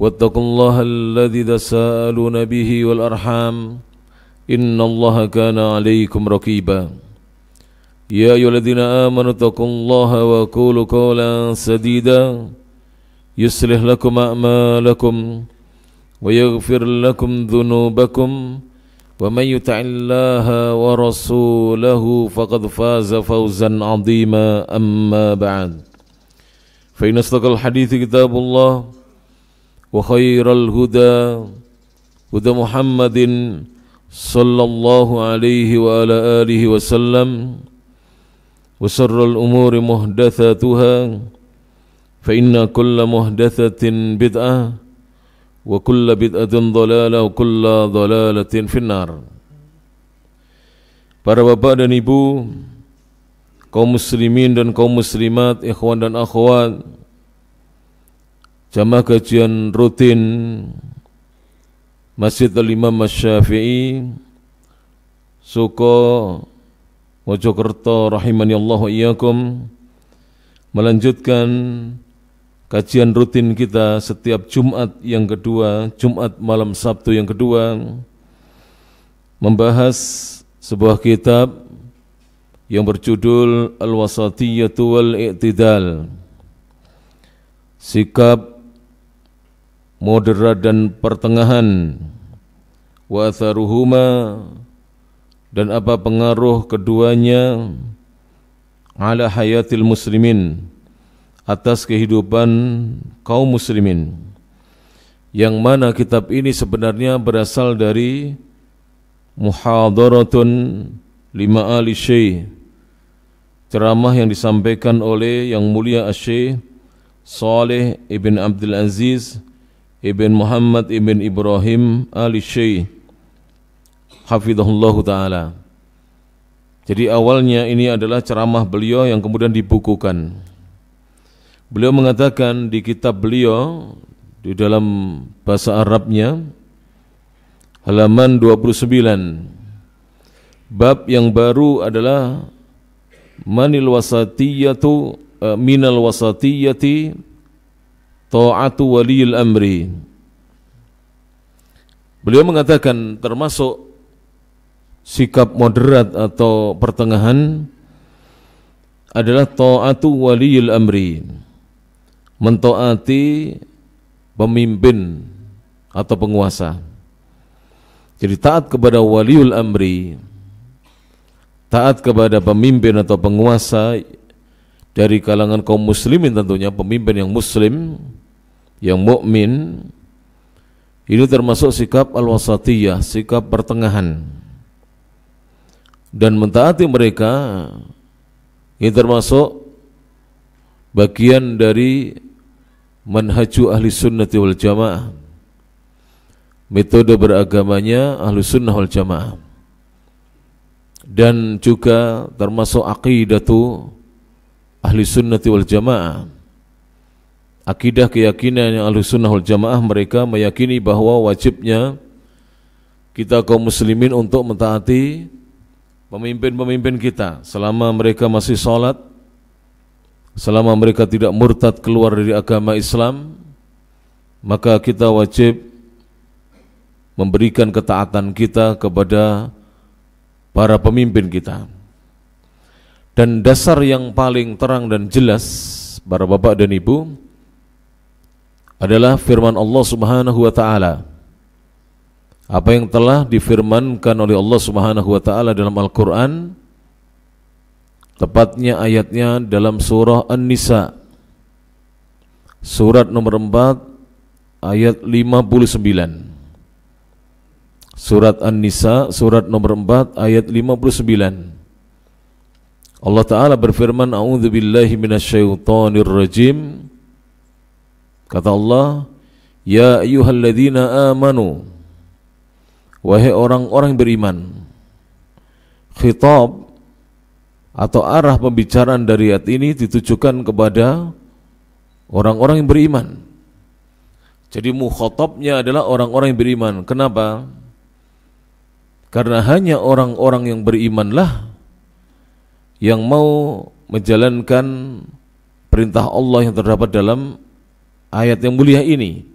واتقوا الله الذي تساءلون به والأرحام إن الله كان عليكم رقيبا يا أيها الذين آمنوا اتقوا الله وقولوا قولا سديدا يصلح لكم أعمالكم ويغفر لكم ذنوبكم ومن يطع الله ورسوله فقد فاز فوزا عظيما أما بعد فإن أصدق الحديث كتاب الله وخير الهدى هدى محمد صلى الله عليه وعلى آله وسلم وشر الأمور محدثاتها فإن كل محدثة بدعة وكل بدعة ضلالة وكل ضلالة في النار Para bapak dan ibu, kaum muslimin dan kaum muslimat, ikhwan dan akhwat, jamaah kajian rutin Masjid Al-Imam Masyafi'i Suko Mojokerto rahimani Allah iyyakum melanjutkan kajian rutin kita setiap Jumat yang kedua, Jumat malam Sabtu yang kedua membahas sebuah kitab yang berjudul Al-Wasatiyatu wal iqtidal Sikap moderat dan pertengahan wa atharuhuma dan apa pengaruh keduanya ala hayatil muslimin atas kehidupan kaum muslimin yang mana kitab ini sebenarnya berasal dari muhadaratun lima ali syekh ceramah yang disampaikan oleh yang mulia Syekh Saleh Ibn Abdul Aziz Ibn Muhammad Ibn Ibrahim Ali Syekh Hafidhullah Ta'ala Jadi awalnya ini adalah ceramah beliau yang kemudian dibukukan Beliau mengatakan di kitab beliau Di dalam bahasa Arabnya Halaman 29 Bab yang baru adalah Manil wasatiyatu uh, Minal wasatiyati ta'atu waliyil amri beliau mengatakan termasuk sikap moderat atau pertengahan adalah ta'atu waliyil amri mentaati pemimpin atau penguasa jadi taat kepada waliul amri taat kepada pemimpin atau penguasa dari kalangan kaum muslimin tentunya pemimpin yang muslim yang mukmin ini termasuk sikap al-wasatiyah, sikap pertengahan. Dan mentaati mereka ini termasuk bagian dari manhaju ahli sunnati wal jamaah. Metode beragamanya ahli sunnah wal jamaah. Dan juga termasuk aqidatu ahli Sunnah wal jamaah akidah keyakinan yang ahli sunnah wal jamaah mereka meyakini bahwa wajibnya kita kaum muslimin untuk mentaati pemimpin-pemimpin kita selama mereka masih sholat selama mereka tidak murtad keluar dari agama Islam maka kita wajib memberikan ketaatan kita kepada para pemimpin kita. Dan dasar yang paling terang dan jelas para bapak dan ibu adalah firman Allah Subhanahu wa taala. Apa yang telah difirmankan oleh Allah Subhanahu wa taala dalam Al-Qur'an tepatnya ayatnya dalam surah An-Nisa surat nomor 4 ayat 59. Surat An-Nisa surat nomor 4 ayat 59. Allah Ta'ala berfirman A'udzubillahi rajim Kata Allah Ya ayuhalladzina amanu Wahai orang-orang beriman Khitab atau arah pembicaraan dari ayat ini ditujukan kepada orang-orang yang beriman Jadi mukhotobnya adalah orang-orang yang beriman Kenapa? Karena hanya orang-orang yang berimanlah yang mau menjalankan perintah Allah yang terdapat dalam ayat yang mulia ini.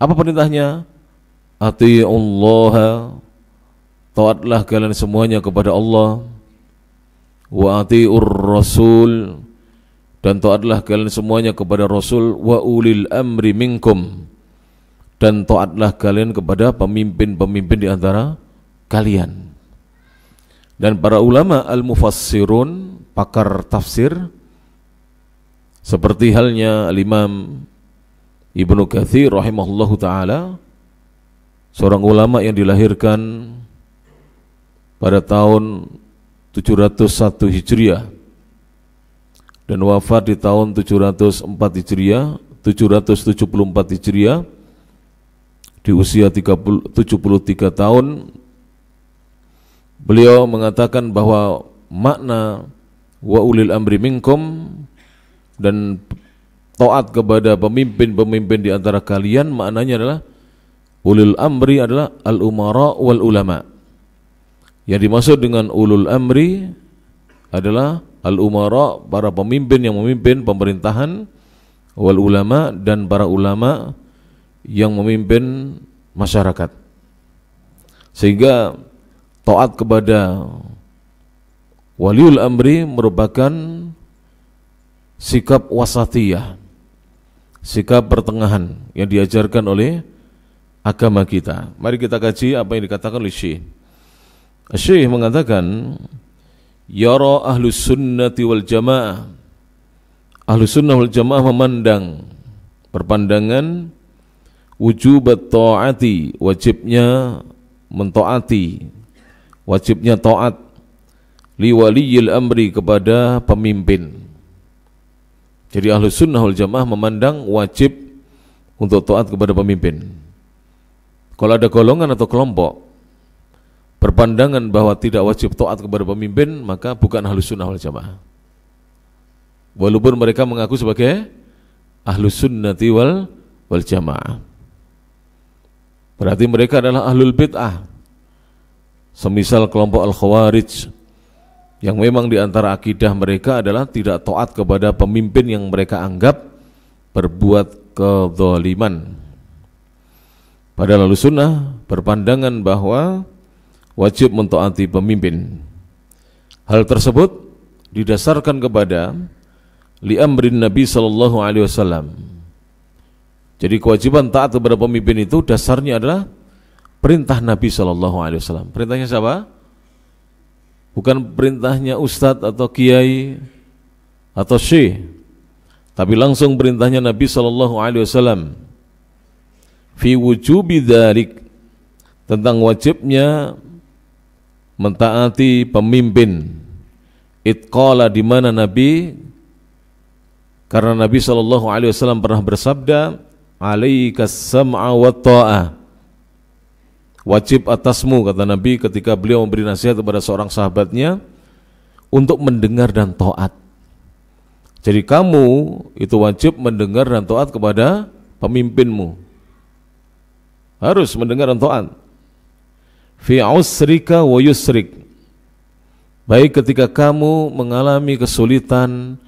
Apa perintahnya? Allah taatlah kalian semuanya kepada Allah wa atiur rasul dan taatlah kalian semuanya kepada rasul wa ulil amri minkum dan taatlah kalian kepada pemimpin-pemimpin di antara kalian. Dan para ulama al-mufassirun, pakar tafsir, seperti halnya al-imam Ibnu Kathir rahimahullahu ta'ala, seorang ulama yang dilahirkan pada tahun 701 Hijriah dan wafat di tahun 704 Hijriah, 774 Hijriah di usia 30, 73 tahun Beliau mengatakan bahwa makna wa ulil amri minkum dan taat kepada pemimpin-pemimpin di antara kalian maknanya adalah ulil amri adalah al umara wal ulama. Yang dimaksud dengan ulul amri adalah al umara para pemimpin yang memimpin pemerintahan wal ulama dan para ulama yang memimpin masyarakat. Sehingga taat kepada waliul amri merupakan sikap wasatiyah, sikap pertengahan yang diajarkan oleh agama kita. Mari kita kaji apa yang dikatakan oleh Syekh. Syekh mengatakan, Yara ahlu sunnati wal jamaah Ahlu sunnah wal jamaah memandang perpandangan Wujubat ta'ati Wajibnya mentaati wajibnya taat liwaliyil amri kepada pemimpin. Jadi ahlu sunnah wal jamaah memandang wajib untuk taat kepada pemimpin. Kalau ada golongan atau kelompok berpandangan bahwa tidak wajib taat kepada pemimpin, maka bukan ahlu sunnah wal jamaah. Walaupun mereka mengaku sebagai ahlu sunnati wal, wal jamaah. Berarti mereka adalah ahlul bid'ah semisal kelompok Al-Khawarij yang memang di antara akidah mereka adalah tidak taat kepada pemimpin yang mereka anggap berbuat kezaliman. Padahal sunnah berpandangan bahwa wajib mentaati pemimpin. Hal tersebut didasarkan kepada liamrin Nabi Sallallahu Alaihi Wasallam. Jadi kewajiban taat kepada pemimpin itu dasarnya adalah perintah Nabi Shallallahu Alaihi Wasallam. Perintahnya siapa? Bukan perintahnya ustadz atau kiai atau syekh, tapi langsung perintahnya Nabi Shallallahu Alaihi Wasallam. Fi wujubi dalik tentang wajibnya mentaati pemimpin. Itqala di mana Nabi karena Nabi Shallallahu Alaihi Wasallam pernah bersabda, Alaihi kasam ta'ah." wajib atasmu kata Nabi ketika beliau memberi nasihat kepada seorang sahabatnya untuk mendengar dan taat. Jadi kamu itu wajib mendengar dan taat kepada pemimpinmu. Harus mendengar dan taat. Fi usrika wa yusrik. Baik ketika kamu mengalami kesulitan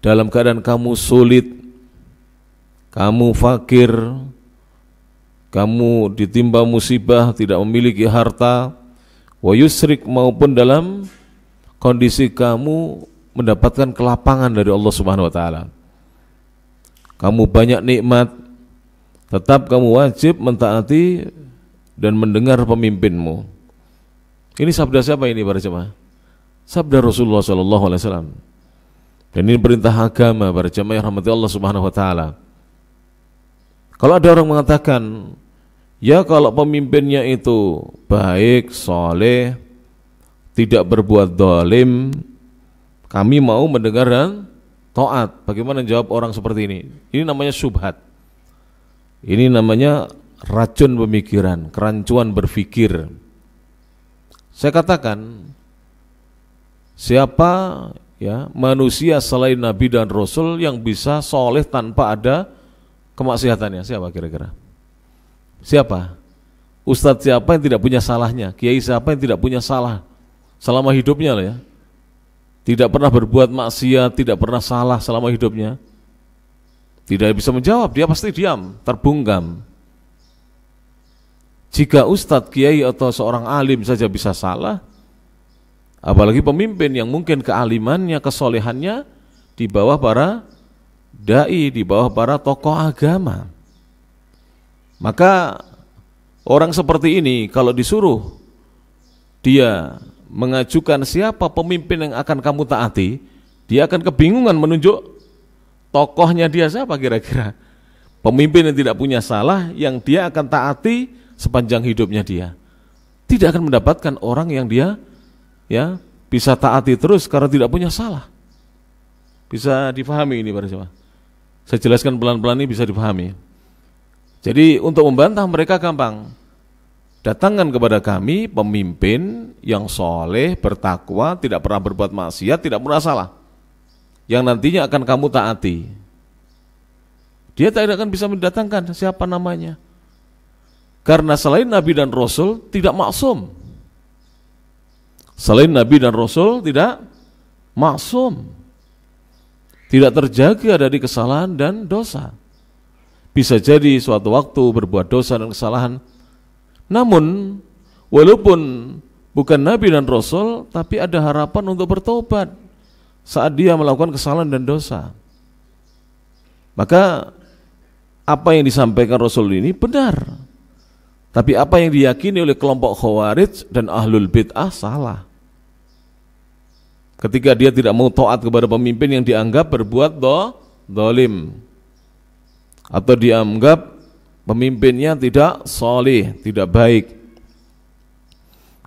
dalam keadaan kamu sulit, kamu fakir, kamu ditimpa musibah tidak memiliki harta wa yusrik maupun dalam kondisi kamu mendapatkan kelapangan dari Allah Subhanahu wa taala. Kamu banyak nikmat tetap kamu wajib mentaati dan mendengar pemimpinmu. Ini sabda siapa ini para jemaah? Sabda Rasulullah sallallahu alaihi wasallam. Dan ini perintah agama para jemaah yang rahmati Allah Subhanahu wa taala. Kalau ada orang mengatakan Ya kalau pemimpinnya itu baik, soleh, tidak berbuat dolim, kami mau mendengar dan to'at. Bagaimana jawab orang seperti ini? Ini namanya subhat. Ini namanya racun pemikiran, kerancuan berpikir. Saya katakan, siapa ya manusia selain Nabi dan Rasul yang bisa soleh tanpa ada kemaksiatannya? Siapa kira-kira? Siapa? Ustadz siapa yang tidak punya salahnya? Kiai siapa yang tidak punya salah? Selama hidupnya loh ya. Tidak pernah berbuat maksiat, tidak pernah salah selama hidupnya. Tidak bisa menjawab, dia pasti diam, terbungkam. Jika ustadz, kiai atau seorang alim saja bisa salah, apalagi pemimpin yang mungkin kealimannya, kesolehannya di bawah para dai, di bawah para tokoh agama. Maka orang seperti ini kalau disuruh dia mengajukan siapa pemimpin yang akan kamu taati, dia akan kebingungan menunjuk tokohnya dia siapa kira-kira. Pemimpin yang tidak punya salah yang dia akan taati sepanjang hidupnya dia. Tidak akan mendapatkan orang yang dia ya bisa taati terus karena tidak punya salah. Bisa difahami ini para jemaah. Saya jelaskan pelan-pelan ini bisa difahami. Jadi untuk membantah mereka gampang. Datangkan kepada kami pemimpin yang soleh, bertakwa, tidak pernah berbuat maksiat, tidak pernah salah. Yang nantinya akan kamu taati. Dia tidak akan bisa mendatangkan siapa namanya. Karena selain Nabi dan Rasul tidak maksum. Selain Nabi dan Rasul tidak maksum. Tidak terjaga dari kesalahan dan dosa bisa jadi suatu waktu berbuat dosa dan kesalahan. Namun walaupun bukan nabi dan rasul tapi ada harapan untuk bertobat saat dia melakukan kesalahan dan dosa. Maka apa yang disampaikan Rasul ini benar. Tapi apa yang diyakini oleh kelompok Khawarij dan Ahlul Bid'ah salah. Ketika dia tidak mau taat kepada pemimpin yang dianggap berbuat do, dolim atau dianggap pemimpinnya tidak soleh, tidak baik.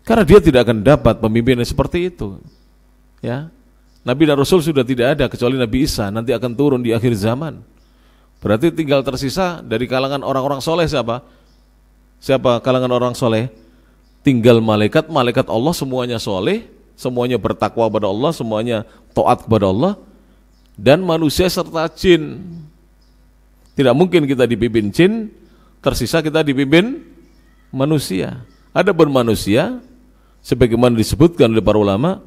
Karena dia tidak akan dapat pemimpin yang seperti itu. Ya. Nabi dan Rasul sudah tidak ada kecuali Nabi Isa nanti akan turun di akhir zaman. Berarti tinggal tersisa dari kalangan orang-orang soleh siapa? Siapa kalangan orang soleh? Tinggal malaikat, malaikat Allah semuanya soleh, semuanya bertakwa kepada Allah, semuanya taat kepada Allah, dan manusia serta jin tidak mungkin kita dipimpin jin, tersisa kita dipimpin manusia. Ada pun manusia, sebagaimana disebutkan oleh para ulama,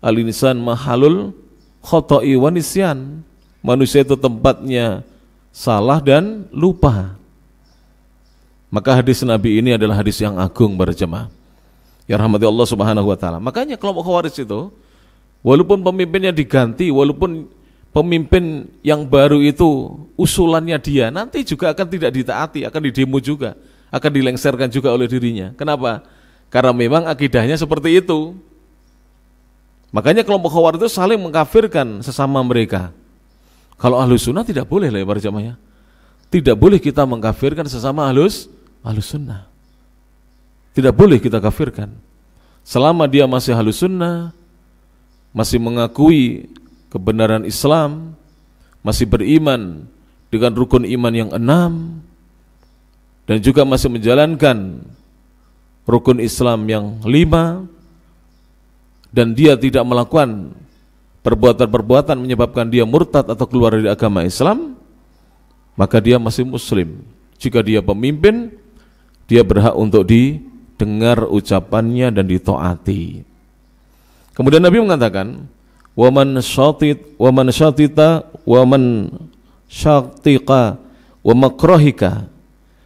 alinisan mahalul khotoi wanisyan. Manusia itu tempatnya salah dan lupa. Maka hadis Nabi ini adalah hadis yang agung para jemaah. Ya rahmati Allah Subhanahu wa taala. Makanya kelompok Khawarij itu walaupun pemimpinnya diganti, walaupun pemimpin yang baru itu usulannya dia nanti juga akan tidak ditaati, akan didemo juga, akan dilengsarkan juga oleh dirinya. Kenapa? Karena memang akidahnya seperti itu. Makanya kelompok khawar itu saling mengkafirkan sesama mereka. Kalau ahlus sunnah tidak boleh lah ya para jamaah. Ya. Tidak boleh kita mengkafirkan sesama ahlus ahlus sunnah. Tidak boleh kita kafirkan. Selama dia masih ahlus sunnah, masih mengakui kebenaran Islam, masih beriman dengan rukun iman yang enam, dan juga masih menjalankan rukun Islam yang lima, dan dia tidak melakukan perbuatan-perbuatan menyebabkan dia murtad atau keluar dari agama Islam, maka dia masih muslim. Jika dia pemimpin, dia berhak untuk didengar ucapannya dan ditoati Kemudian Nabi mengatakan, wa man syatit wa man syatita wa man syaktika wa makrohika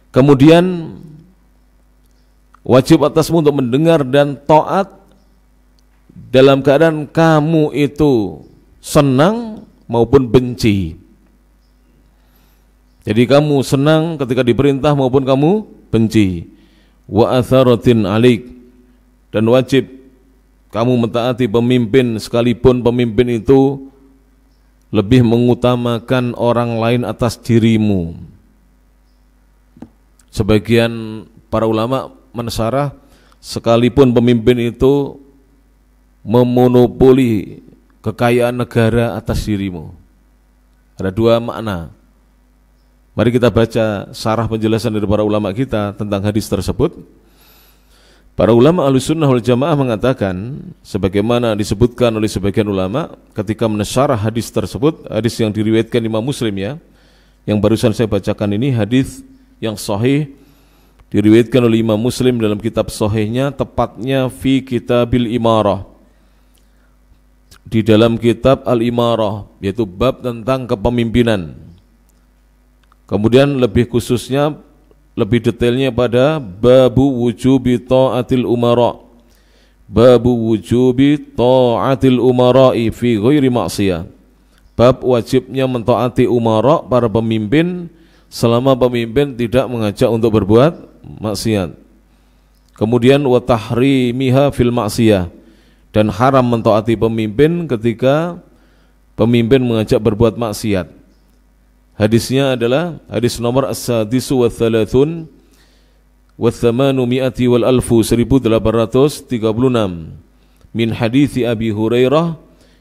kemudian wajib atasmu untuk mendengar dan taat dalam keadaan kamu itu senang maupun benci jadi kamu senang ketika diperintah maupun kamu benci wa atharatin alik dan wajib kamu mentaati pemimpin sekalipun pemimpin itu lebih mengutamakan orang lain atas dirimu. Sebagian para ulama mensarah sekalipun pemimpin itu memonopoli kekayaan negara atas dirimu. Ada dua makna. Mari kita baca sarah penjelasan dari para ulama kita tentang hadis tersebut. Para ulama al-sunnah wal Jamaah mengatakan sebagaimana disebutkan oleh sebagian ulama ketika menesyarah hadis tersebut, hadis yang diriwayatkan Imam Muslim ya. Yang barusan saya bacakan ini hadis yang sahih diriwayatkan oleh Imam Muslim dalam kitab sahihnya tepatnya fi Kitabil Imarah. Di dalam kitab Al-Imarah yaitu bab tentang kepemimpinan. Kemudian lebih khususnya lebih detailnya pada babu wujubi ta'atil umara babu wujubi ta'atil umara'i fi ghairi maksiyah bab wajibnya mentaati umara para pemimpin selama pemimpin tidak mengajak untuk berbuat maksiat kemudian wa tahrimiha fil maksiyah dan haram mentaati pemimpin ketika pemimpin mengajak berbuat maksiat Hadisnya adalah hadis nomor as-sadisu wa thalathun wa thamanu mi'ati wal alfu 1836 min hadithi Abi Hurairah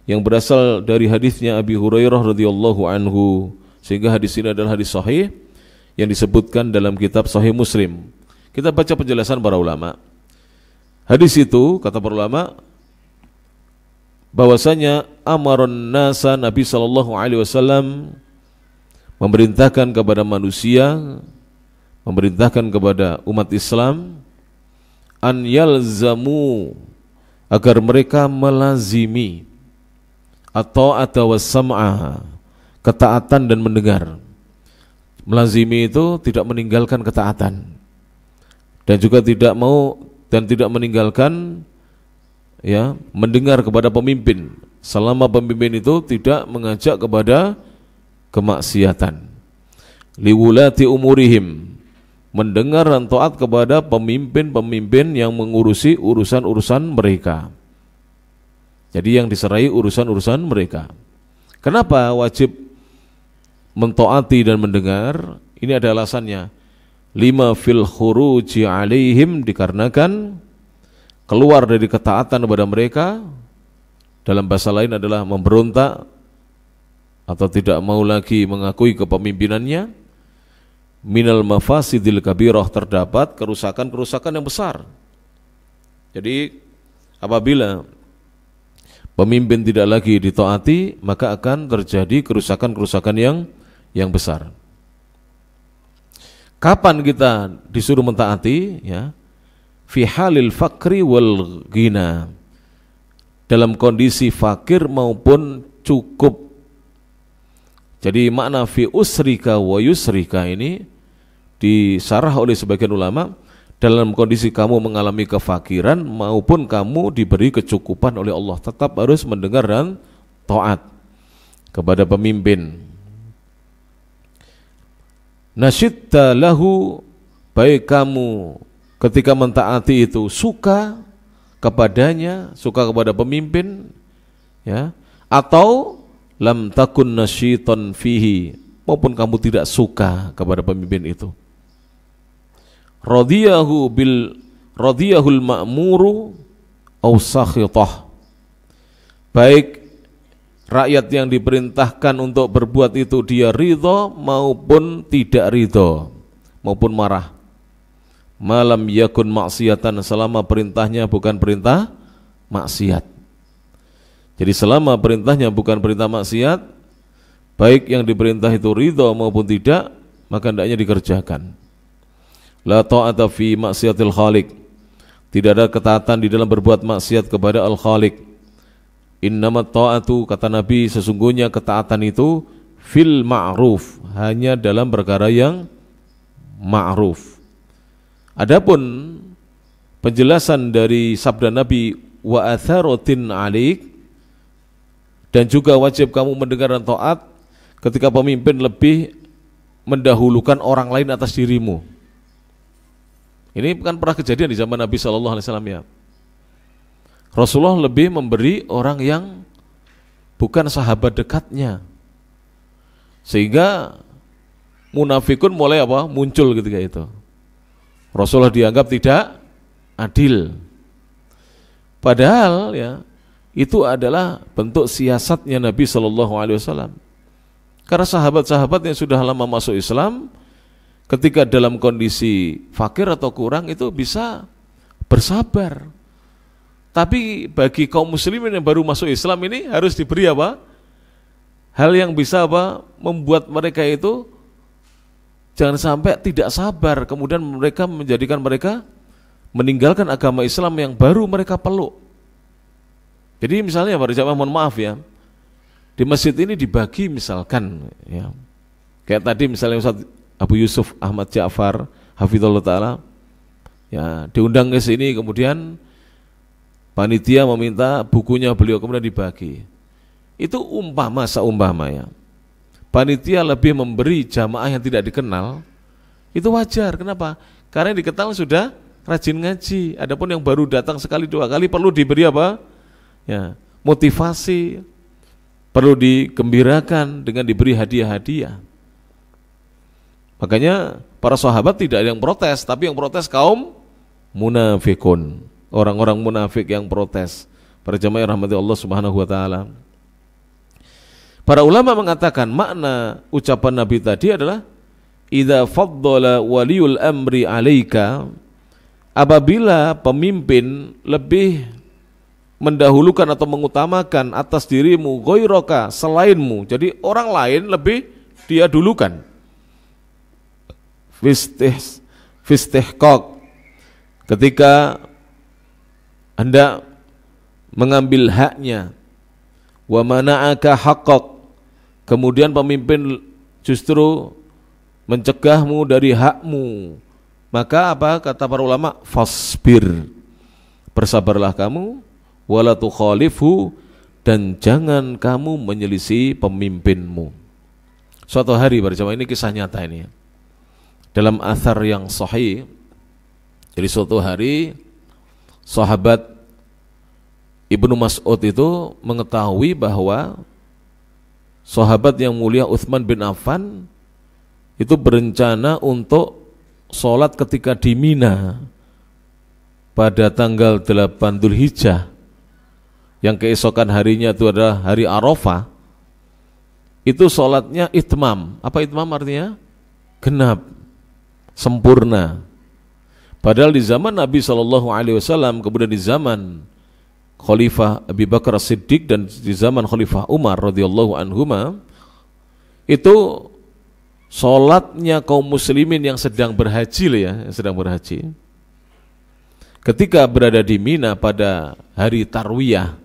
yang berasal dari hadisnya Abi Hurairah radhiyallahu anhu sehingga hadis ini adalah hadis sahih yang disebutkan dalam kitab Sahih Muslim. Kita baca penjelasan para ulama. Hadis itu kata para ulama bahwasanya amaron nasa Nabi sallallahu alaihi wasallam memerintahkan kepada manusia, memerintahkan kepada umat Islam an yalzamu agar mereka melazimi atau atau sam'a ketaatan dan mendengar. Melazimi itu tidak meninggalkan ketaatan dan juga tidak mau dan tidak meninggalkan ya mendengar kepada pemimpin selama pemimpin itu tidak mengajak kepada kemaksiatan liwulati umurihim mendengar dan taat kepada pemimpin-pemimpin yang mengurusi urusan-urusan mereka. Jadi yang diserai urusan-urusan mereka. Kenapa wajib mentoati dan mendengar? Ini ada alasannya. Lima fil khuruji alaihim dikarenakan keluar dari ketaatan kepada mereka dalam bahasa lain adalah memberontak atau tidak mau lagi mengakui kepemimpinannya minal mafasidil kabirah terdapat kerusakan-kerusakan yang besar jadi apabila pemimpin tidak lagi ditaati maka akan terjadi kerusakan-kerusakan yang yang besar kapan kita disuruh mentaati ya fi halil fakri wal gina dalam kondisi fakir maupun cukup jadi makna fi usrika wa yusrika ini disarah oleh sebagian ulama dalam kondisi kamu mengalami kefakiran maupun kamu diberi kecukupan oleh Allah tetap harus mendengar dan taat kepada pemimpin. Nasyidda lahu baik kamu ketika mentaati itu suka kepadanya, suka kepada pemimpin ya atau lam takun nasyitan fihi maupun kamu tidak suka kepada pemimpin itu radiyahu bil radiyahul ma'muru au sakhitah baik rakyat yang diperintahkan untuk berbuat itu dia ridho maupun tidak ridho maupun marah malam yakun maksiatan selama perintahnya bukan perintah maksiat jadi selama perintahnya bukan perintah maksiat, baik yang diperintah itu ridho maupun tidak, maka tidaknya dikerjakan. La ta'ata fi maksiatil khalik. Tidak ada ketaatan di dalam berbuat maksiat kepada al khalik Innama ta'atu kata Nabi sesungguhnya ketaatan itu fil ma'ruf, hanya dalam perkara yang ma'ruf. Adapun penjelasan dari sabda Nabi wa atharotin alik dan juga wajib kamu mendengar dan taat ketika pemimpin lebih mendahulukan orang lain atas dirimu. Ini kan pernah kejadian di zaman Nabi Shallallahu Alaihi Wasallam ya. Rasulullah lebih memberi orang yang bukan sahabat dekatnya, sehingga munafikun mulai apa muncul ketika itu. Rasulullah dianggap tidak adil. Padahal ya itu adalah bentuk siasatnya Nabi Shallallahu Alaihi Wasallam. Karena sahabat-sahabat yang sudah lama masuk Islam, ketika dalam kondisi fakir atau kurang itu bisa bersabar. Tapi bagi kaum muslimin yang baru masuk Islam ini harus diberi apa? Hal yang bisa apa? Membuat mereka itu jangan sampai tidak sabar kemudian mereka menjadikan mereka meninggalkan agama Islam yang baru mereka peluk. Jadi misalnya baru jamaah mohon maaf ya, di masjid ini dibagi misalkan ya, kayak tadi misalnya Ustaz Abu Yusuf Ahmad Ja'far Hafidhullah Ta'ala ya diundang ke sini kemudian panitia meminta bukunya beliau kemudian dibagi itu umpama seumpama ya panitia lebih memberi jamaah yang tidak dikenal itu wajar kenapa karena yang dikenal sudah rajin ngaji adapun yang baru datang sekali dua kali perlu diberi apa ya motivasi perlu digembirakan dengan diberi hadiah-hadiah. Makanya para sahabat tidak ada yang protes, tapi yang protes kaum munafikun, orang-orang munafik yang protes. Para jamaah rahmati Allah Subhanahu wa taala. Para ulama mengatakan makna ucapan Nabi tadi adalah idha faddala waliul amri alaika apabila pemimpin lebih mendahulukan atau mengutamakan atas dirimu goiroka selainmu. Jadi orang lain lebih dia dulukan. Fistih, kok? ketika anda mengambil haknya wa aga hakok? kemudian pemimpin justru mencegahmu dari hakmu maka apa kata para ulama fasbir bersabarlah kamu walatu khalifu dan jangan kamu menyelisi pemimpinmu. Suatu hari berjamaah ini kisah nyata ini. Ya. Dalam athar yang sahih jadi suatu hari sahabat Ibnu Mas'ud itu mengetahui bahwa sahabat yang mulia Uthman bin Affan itu berencana untuk sholat ketika di Mina pada tanggal 8 Hijjah yang keesokan harinya itu adalah hari Arafah itu sholatnya itmam apa itmam artinya? genap sempurna padahal di zaman Nabi Shallallahu Alaihi Wasallam kemudian di zaman Khalifah Abu Bakar Siddiq dan di zaman Khalifah Umar radhiyallahu anhu, itu sholatnya kaum muslimin yang sedang berhaji ya, yang sedang berhaji ketika berada di Mina pada hari Tarwiyah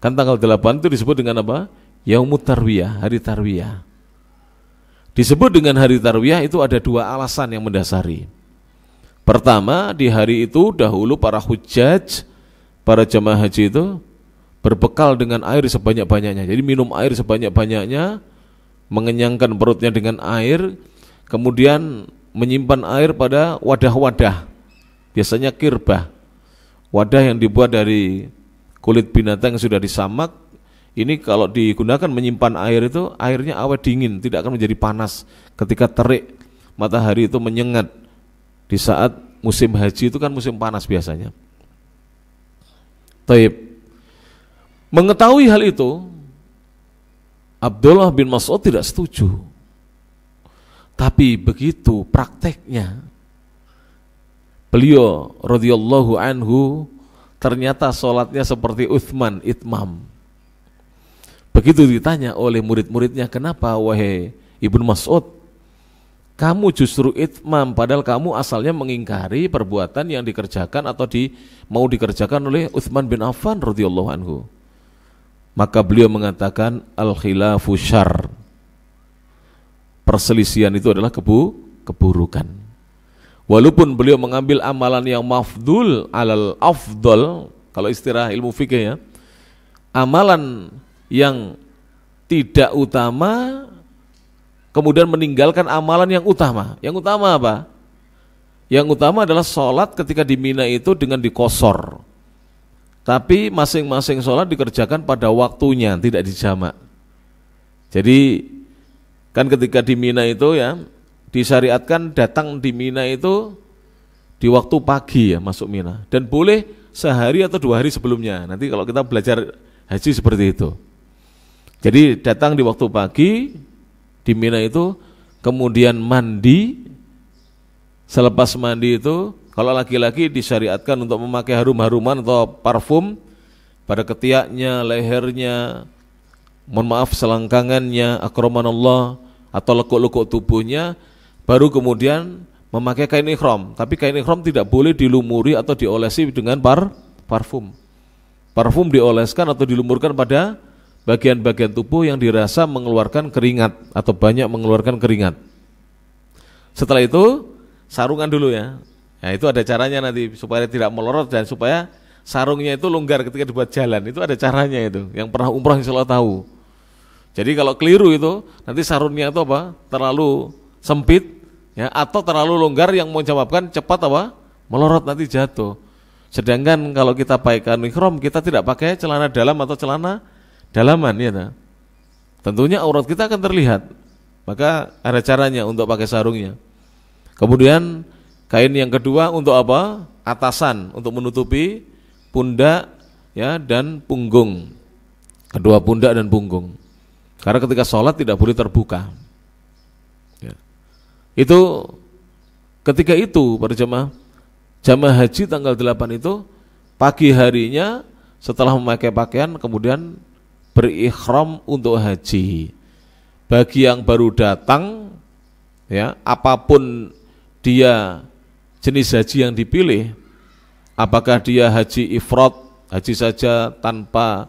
Kan tanggal 8 itu disebut dengan apa? Yaumut Tarwiyah, hari Tarwiyah. Disebut dengan hari Tarwiyah itu ada dua alasan yang mendasari. Pertama, di hari itu dahulu para hujaj, para jemaah haji itu berbekal dengan air sebanyak-banyaknya. Jadi minum air sebanyak-banyaknya, mengenyangkan perutnya dengan air, kemudian menyimpan air pada wadah-wadah. Biasanya kirbah. Wadah yang dibuat dari kulit binatang yang sudah disamak ini kalau digunakan menyimpan air itu airnya awet dingin tidak akan menjadi panas ketika terik matahari itu menyengat di saat musim haji itu kan musim panas biasanya Taib mengetahui hal itu Abdullah bin Mas'ud tidak setuju tapi begitu prakteknya beliau radhiyallahu anhu Ternyata sholatnya seperti Uthman, itmam. Begitu ditanya oleh murid-muridnya, kenapa wahai ibu Mas'ud, kamu justru itmam padahal kamu asalnya mengingkari perbuatan yang dikerjakan atau di mau dikerjakan oleh Uthman bin Affan radhiyallahu anhu. Maka beliau mengatakan al-khilafu syar. Perselisihan itu adalah kebu keburukan. Walaupun beliau mengambil amalan yang mafdul alal afdol, kalau istilah ilmu fikih ya, amalan yang tidak utama kemudian meninggalkan amalan yang utama. Yang utama apa? Yang utama adalah sholat ketika di Mina itu dengan dikosor. Tapi masing-masing sholat dikerjakan pada waktunya, tidak dijamak. Jadi kan ketika di Mina itu ya disyariatkan datang di Mina itu di waktu pagi ya masuk Mina dan boleh sehari atau dua hari sebelumnya nanti kalau kita belajar haji seperti itu jadi datang di waktu pagi di Mina itu kemudian mandi selepas mandi itu kalau laki-laki disyariatkan untuk memakai harum-haruman atau parfum pada ketiaknya, lehernya, mohon maaf selangkangannya, akromanallah atau lekuk-lekuk tubuhnya Baru kemudian memakai kain ikhram, tapi kain ikhram tidak boleh dilumuri atau diolesi dengan par parfum. Parfum dioleskan atau dilumurkan pada bagian-bagian tubuh yang dirasa mengeluarkan keringat atau banyak mengeluarkan keringat. Setelah itu sarungan dulu ya. Ya itu ada caranya nanti supaya tidak melorot dan supaya sarungnya itu longgar ketika dibuat jalan. Itu ada caranya itu. Yang pernah umroh insya Allah tahu. Jadi kalau keliru itu nanti sarungnya itu apa? Terlalu sempit ya atau terlalu longgar yang menyebabkan cepat apa melorot nanti jatuh. Sedangkan kalau kita pakai ihram kita tidak pakai celana dalam atau celana dalaman ya. Nah. Tentunya aurat kita akan terlihat. Maka ada caranya untuk pakai sarungnya. Kemudian kain yang kedua untuk apa? Atasan untuk menutupi pundak ya dan punggung. Kedua pundak dan punggung. Karena ketika sholat tidak boleh terbuka. Itu ketika itu para jemaah jamaah haji tanggal 8 itu pagi harinya setelah memakai pakaian kemudian berikhram untuk haji. Bagi yang baru datang ya, apapun dia jenis haji yang dipilih, apakah dia haji ifrat, haji saja tanpa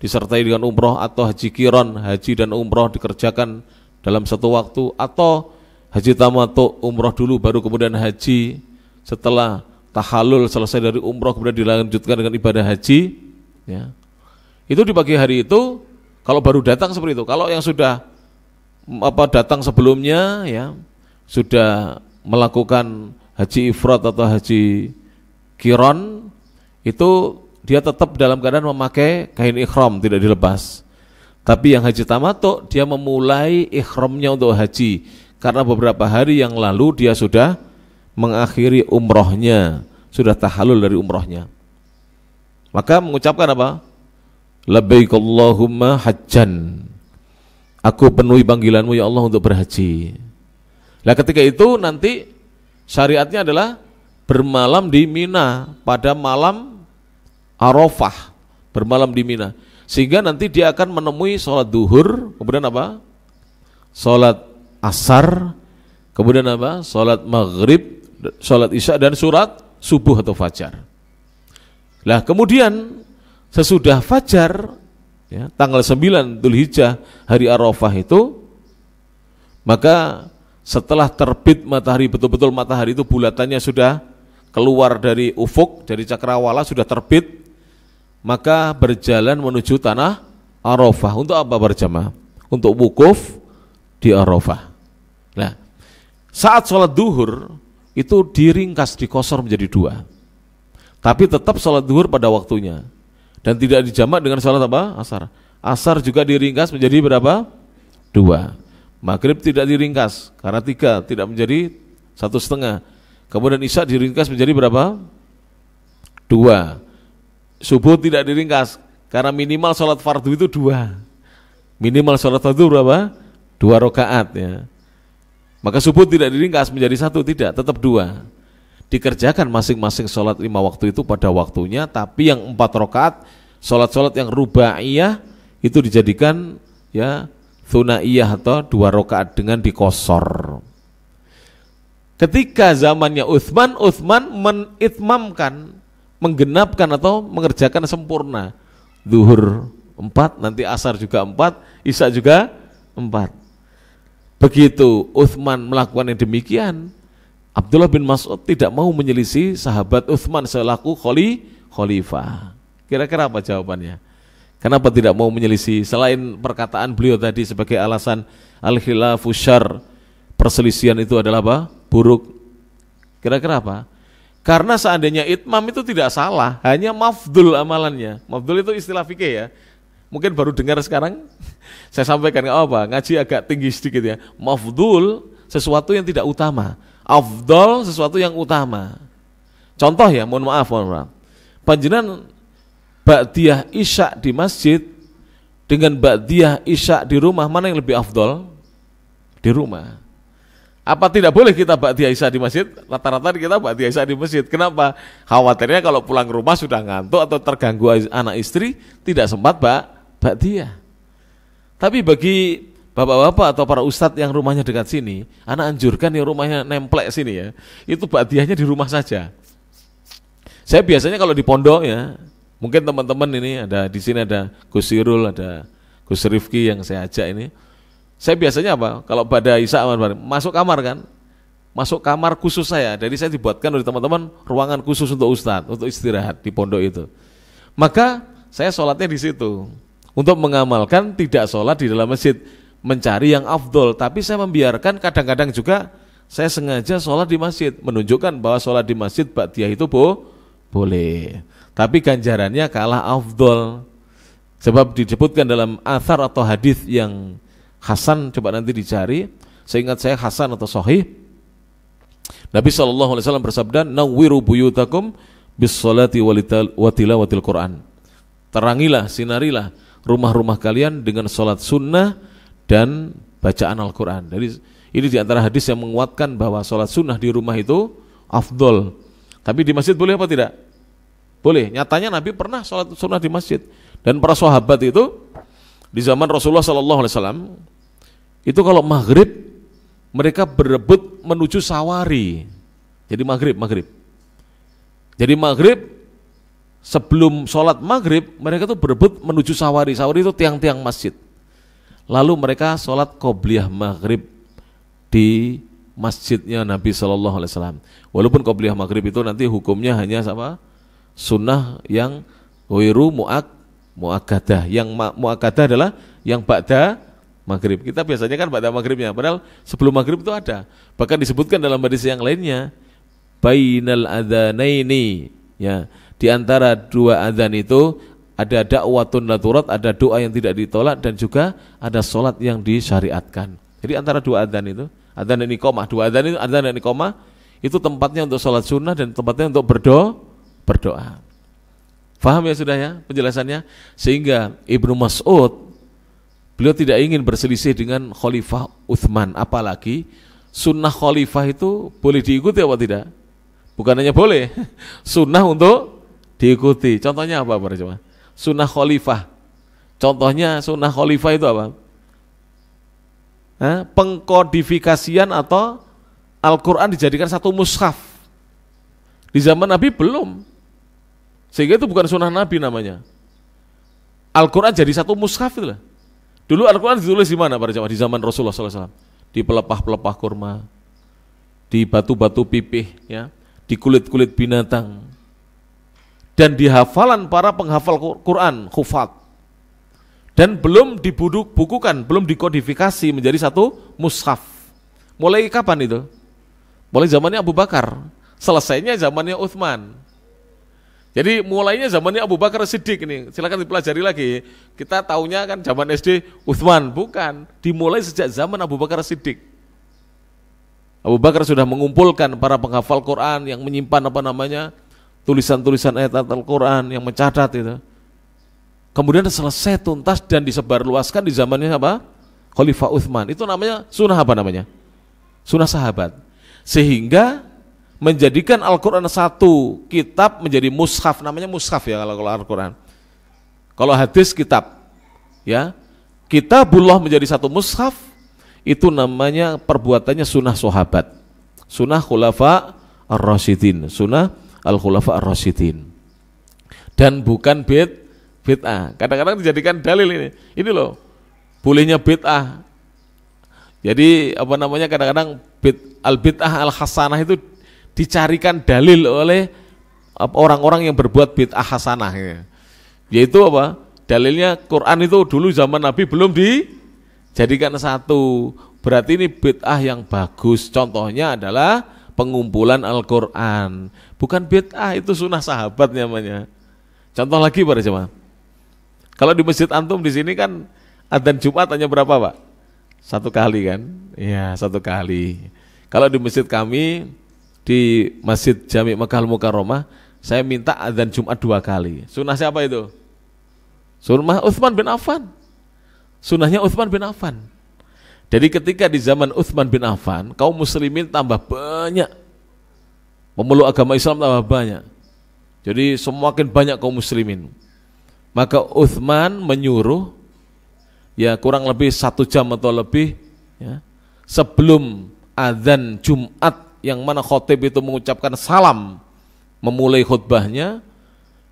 disertai dengan umroh atau haji kiron, haji dan umroh dikerjakan dalam satu waktu atau haji tamato umroh dulu baru kemudian haji setelah tahalul selesai dari umroh kemudian dilanjutkan dengan ibadah haji ya itu di pagi hari itu kalau baru datang seperti itu kalau yang sudah mm, apa datang sebelumnya ya sudah melakukan haji ifrat atau haji kiron itu dia tetap dalam keadaan memakai kain ikhram tidak dilepas tapi yang haji tamato dia memulai ikhramnya untuk haji karena beberapa hari yang lalu dia sudah mengakhiri umrohnya, sudah tahalul dari umrohnya. Maka mengucapkan apa? Labbaikallahumma hajjan. Aku penuhi panggilanmu ya Allah untuk berhaji. Nah ketika itu nanti syariatnya adalah bermalam di Mina pada malam Arafah, bermalam di Mina. Sehingga nanti dia akan menemui sholat duhur, kemudian apa? Sholat asar, kemudian apa? Salat maghrib, salat isya dan surat subuh atau fajar. Lah kemudian sesudah fajar ya, tanggal 9 Dzulhijjah hari Arafah itu maka setelah terbit matahari betul-betul matahari itu bulatannya sudah keluar dari ufuk dari cakrawala sudah terbit maka berjalan menuju tanah Arafah untuk apa berjamaah untuk wukuf di Arafah saat sholat duhur itu diringkas dikosor menjadi dua. Tapi tetap sholat duhur pada waktunya dan tidak dijamak dengan sholat apa? Asar. Asar juga diringkas menjadi berapa? Dua. Maghrib tidak diringkas karena tiga tidak menjadi satu setengah. Kemudian isya diringkas menjadi berapa? Dua. Subuh tidak diringkas karena minimal sholat fardu itu dua. Minimal sholat fardu berapa? Dua rakaat ya. Maka subuh tidak diringkas menjadi satu, tidak, tetap dua. Dikerjakan masing-masing sholat lima waktu itu pada waktunya, tapi yang empat rokat, sholat-sholat yang rubaiyah itu dijadikan ya thunaiyah atau dua rokat dengan dikosor. Ketika zamannya Uthman, Uthman menitmamkan, menggenapkan atau mengerjakan sempurna. Duhur empat, nanti asar juga empat, isya juga empat. Begitu Uthman melakukan yang demikian, Abdullah bin Mas'ud tidak mau menyelisih sahabat Uthman selaku kholi, khalifah. Kira-kira apa jawabannya? Kenapa tidak mau menyelisih selain perkataan beliau tadi sebagai alasan al-khilafu syar, perselisihan itu adalah apa? buruk. Kira-kira apa? Karena seandainya itmam itu tidak salah, hanya mafdul amalannya. Mafdul itu istilah fikih ya. Mungkin baru dengar sekarang saya sampaikan ke apa, ngaji agak tinggi sedikit ya. Mafdul sesuatu yang tidak utama. Afdol sesuatu yang utama. Contoh ya, mohon maaf, mohon maaf. Panjenan Ba'diyah Isya di masjid dengan Ba'diyah Isya di rumah, mana yang lebih afdol? Di rumah. Apa tidak boleh kita bakti Isya di masjid? Rata-rata kita bakti Isya di masjid. Kenapa? Khawatirnya kalau pulang rumah sudah ngantuk atau terganggu anak istri, tidak sempat pak bakti tapi bagi bapak-bapak atau para ustadz yang rumahnya dekat sini, anak anjurkan yang rumahnya nemplek sini ya, itu badiahnya di rumah saja. Saya biasanya kalau di pondok ya, mungkin teman-teman ini ada di sini ada Gus Irul, ada Gus Rifki yang saya ajak ini. Saya biasanya apa? Kalau pada Isa masuk kamar kan, masuk kamar khusus saya. Jadi saya dibuatkan oleh teman-teman ruangan khusus untuk ustadz, untuk istirahat di pondok itu. Maka saya sholatnya di situ untuk mengamalkan tidak sholat di dalam masjid mencari yang afdol tapi saya membiarkan kadang-kadang juga saya sengaja sholat di masjid menunjukkan bahwa sholat di masjid baktiyah itu bo, boleh tapi ganjarannya kalah afdol sebab disebutkan dalam athar atau hadis yang Hasan coba nanti dicari seingat saya Hasan atau Sahih Nabi saw bersabda nawiru buyutakum bis salati watil Quran terangilah sinarilah rumah-rumah kalian dengan sholat sunnah dan bacaan Al-Quran. Jadi ini diantara hadis yang menguatkan bahwa sholat sunnah di rumah itu afdol. Tapi di masjid boleh apa tidak? Boleh. Nyatanya Nabi pernah sholat sunnah di masjid. Dan para sahabat itu di zaman Rasulullah Sallallahu Alaihi Wasallam itu kalau maghrib mereka berebut menuju sawari. Jadi maghrib, maghrib. Jadi maghrib sebelum sholat maghrib mereka tuh berebut menuju sawari sawari itu tiang-tiang masjid lalu mereka sholat qobliyah maghrib di masjidnya Nabi Shallallahu Alaihi Wasallam walaupun qobliyah maghrib itu nanti hukumnya hanya sama sunnah yang wiru muak muakadah yang muakadah adalah yang ba'da maghrib. Kita biasanya kan maghrib maghribnya, padahal sebelum maghrib itu ada. Bahkan disebutkan dalam hadis yang lainnya, bainal adanaini, ya di antara dua azan itu ada dakwatun laturat, ada doa yang tidak ditolak dan juga ada sholat yang disyariatkan. Jadi antara dua azan itu, azan dan ikomah, dua azan itu azan dan ikomah itu tempatnya untuk sholat sunnah dan tempatnya untuk berdoa, berdoa. Faham ya sudah ya penjelasannya? Sehingga Ibnu Mas'ud beliau tidak ingin berselisih dengan Khalifah Uthman apalagi sunnah Khalifah itu boleh diikuti apa tidak? Bukan hanya boleh, sunnah untuk diikuti. Contohnya apa para jemaah? Sunnah khalifah. Contohnya sunnah khalifah itu apa? Hah? Pengkodifikasian atau Al-Quran dijadikan satu mushaf. Di zaman Nabi belum. Sehingga itu bukan sunnah Nabi namanya. Al-Quran jadi satu mushaf lah Dulu Al-Quran ditulis di mana para jemaah? Di zaman Rasulullah SAW. Di pelepah-pelepah kurma, di batu-batu pipih, ya, di kulit-kulit binatang, dan di hafalan para penghafal Quran, khufat. Dan belum dibuduk bukukan, belum dikodifikasi menjadi satu mushaf. Mulai kapan itu? Mulai zamannya Abu Bakar, selesainya zamannya Uthman. Jadi mulainya zamannya Abu Bakar Siddiq ini, silakan dipelajari lagi. Kita tahunya kan zaman SD Uthman, bukan. Dimulai sejak zaman Abu Bakar Siddiq. Abu Bakar sudah mengumpulkan para penghafal Quran yang menyimpan apa namanya tulisan-tulisan ayat ayat Al-Quran yang mencatat itu. Kemudian selesai tuntas dan disebarluaskan di zamannya apa? Khalifah Uthman. Itu namanya sunnah apa namanya? Sunnah sahabat. Sehingga menjadikan Al-Quran satu kitab menjadi mushaf. Namanya mushaf ya kalau, Al-Quran. Kalau hadis kitab. ya Kitabullah menjadi satu mushaf. Itu namanya perbuatannya sunnah sahabat. Sunnah khulafah ar-rasyidin. Sunnah al-khulafa ar-rasyidin. Dan bukan bid bid'ah. Kadang-kadang dijadikan dalil ini. Ini loh, bolehnya bid'ah. Jadi apa namanya kadang-kadang bid, al-bid'ah al-hasanah itu dicarikan dalil oleh orang-orang yang berbuat bid'ah hasanah ya. Yaitu apa? Dalilnya Quran itu dulu zaman Nabi belum dijadikan satu. Berarti ini bid'ah yang bagus. Contohnya adalah pengumpulan Al-Quran. Bukan bid'ah, itu sunnah sahabat namanya. Contoh lagi para jemaah. Kalau di masjid antum di sini kan adzan Jumat hanya berapa pak? Satu kali kan? Iya satu kali. Kalau di masjid kami di masjid Jami Mekah Mukarramah saya minta adzan Jumat dua kali. Sunnah siapa itu? Sunnah Uthman bin Affan. Sunnahnya Uthman bin Affan. Jadi ketika di zaman Uthman bin Affan, kaum muslimin tambah banyak. Memeluk agama Islam tambah banyak. Jadi semakin banyak kaum muslimin. Maka Uthman menyuruh, ya kurang lebih satu jam atau lebih, ya, sebelum adzan Jumat yang mana khotib itu mengucapkan salam memulai khutbahnya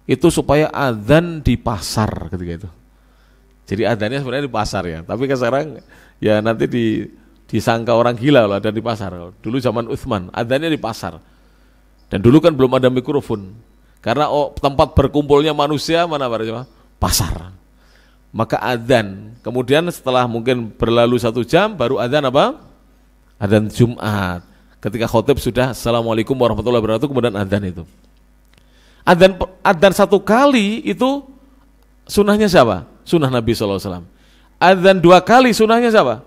itu supaya adzan di pasar ketika itu. Jadi adzannya sebenarnya di pasar ya, tapi sekarang ya nanti di disangka orang gila lah ada di pasar. Dulu zaman Uthman, adanya di pasar. Dan dulu kan belum ada mikrofon. Karena oh, tempat berkumpulnya manusia mana Pak jemaah Pasar. Maka adzan. Kemudian setelah mungkin berlalu satu jam baru adzan apa? Adzan Jumat. Ketika khotib sudah Assalamualaikum warahmatullahi wabarakatuh kemudian adzan itu. Adzan adzan satu kali itu sunnahnya siapa? Sunnah Nabi SAW. Adzan dua kali sunahnya siapa?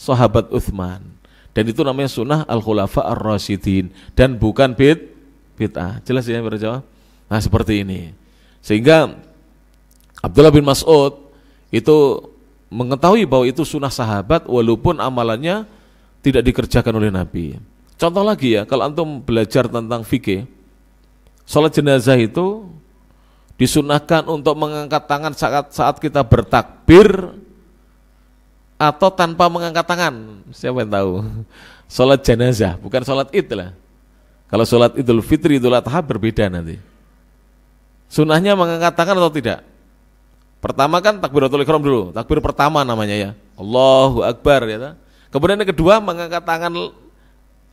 Sahabat Uthman. Dan itu namanya sunnah al-khulafa ar-rasyidin dan bukan bid bid'ah. Jelas ya para jawab. Nah, seperti ini. Sehingga Abdullah bin Mas'ud itu mengetahui bahwa itu sunnah sahabat walaupun amalannya tidak dikerjakan oleh Nabi. Contoh lagi ya, kalau antum belajar tentang fikih, sholat jenazah itu disunahkan untuk mengangkat tangan saat saat kita bertakbir atau tanpa mengangkat tangan. Siapa yang tahu? Sholat jenazah, bukan sholat id lah. Kalau sholat idul fitri, idul adha berbeda nanti. sunnahnya mengangkat tangan atau tidak? Pertama kan takbiratul ikhram dulu, takbir pertama namanya ya. Allahu Akbar ya. Kemudian yang kedua mengangkat tangan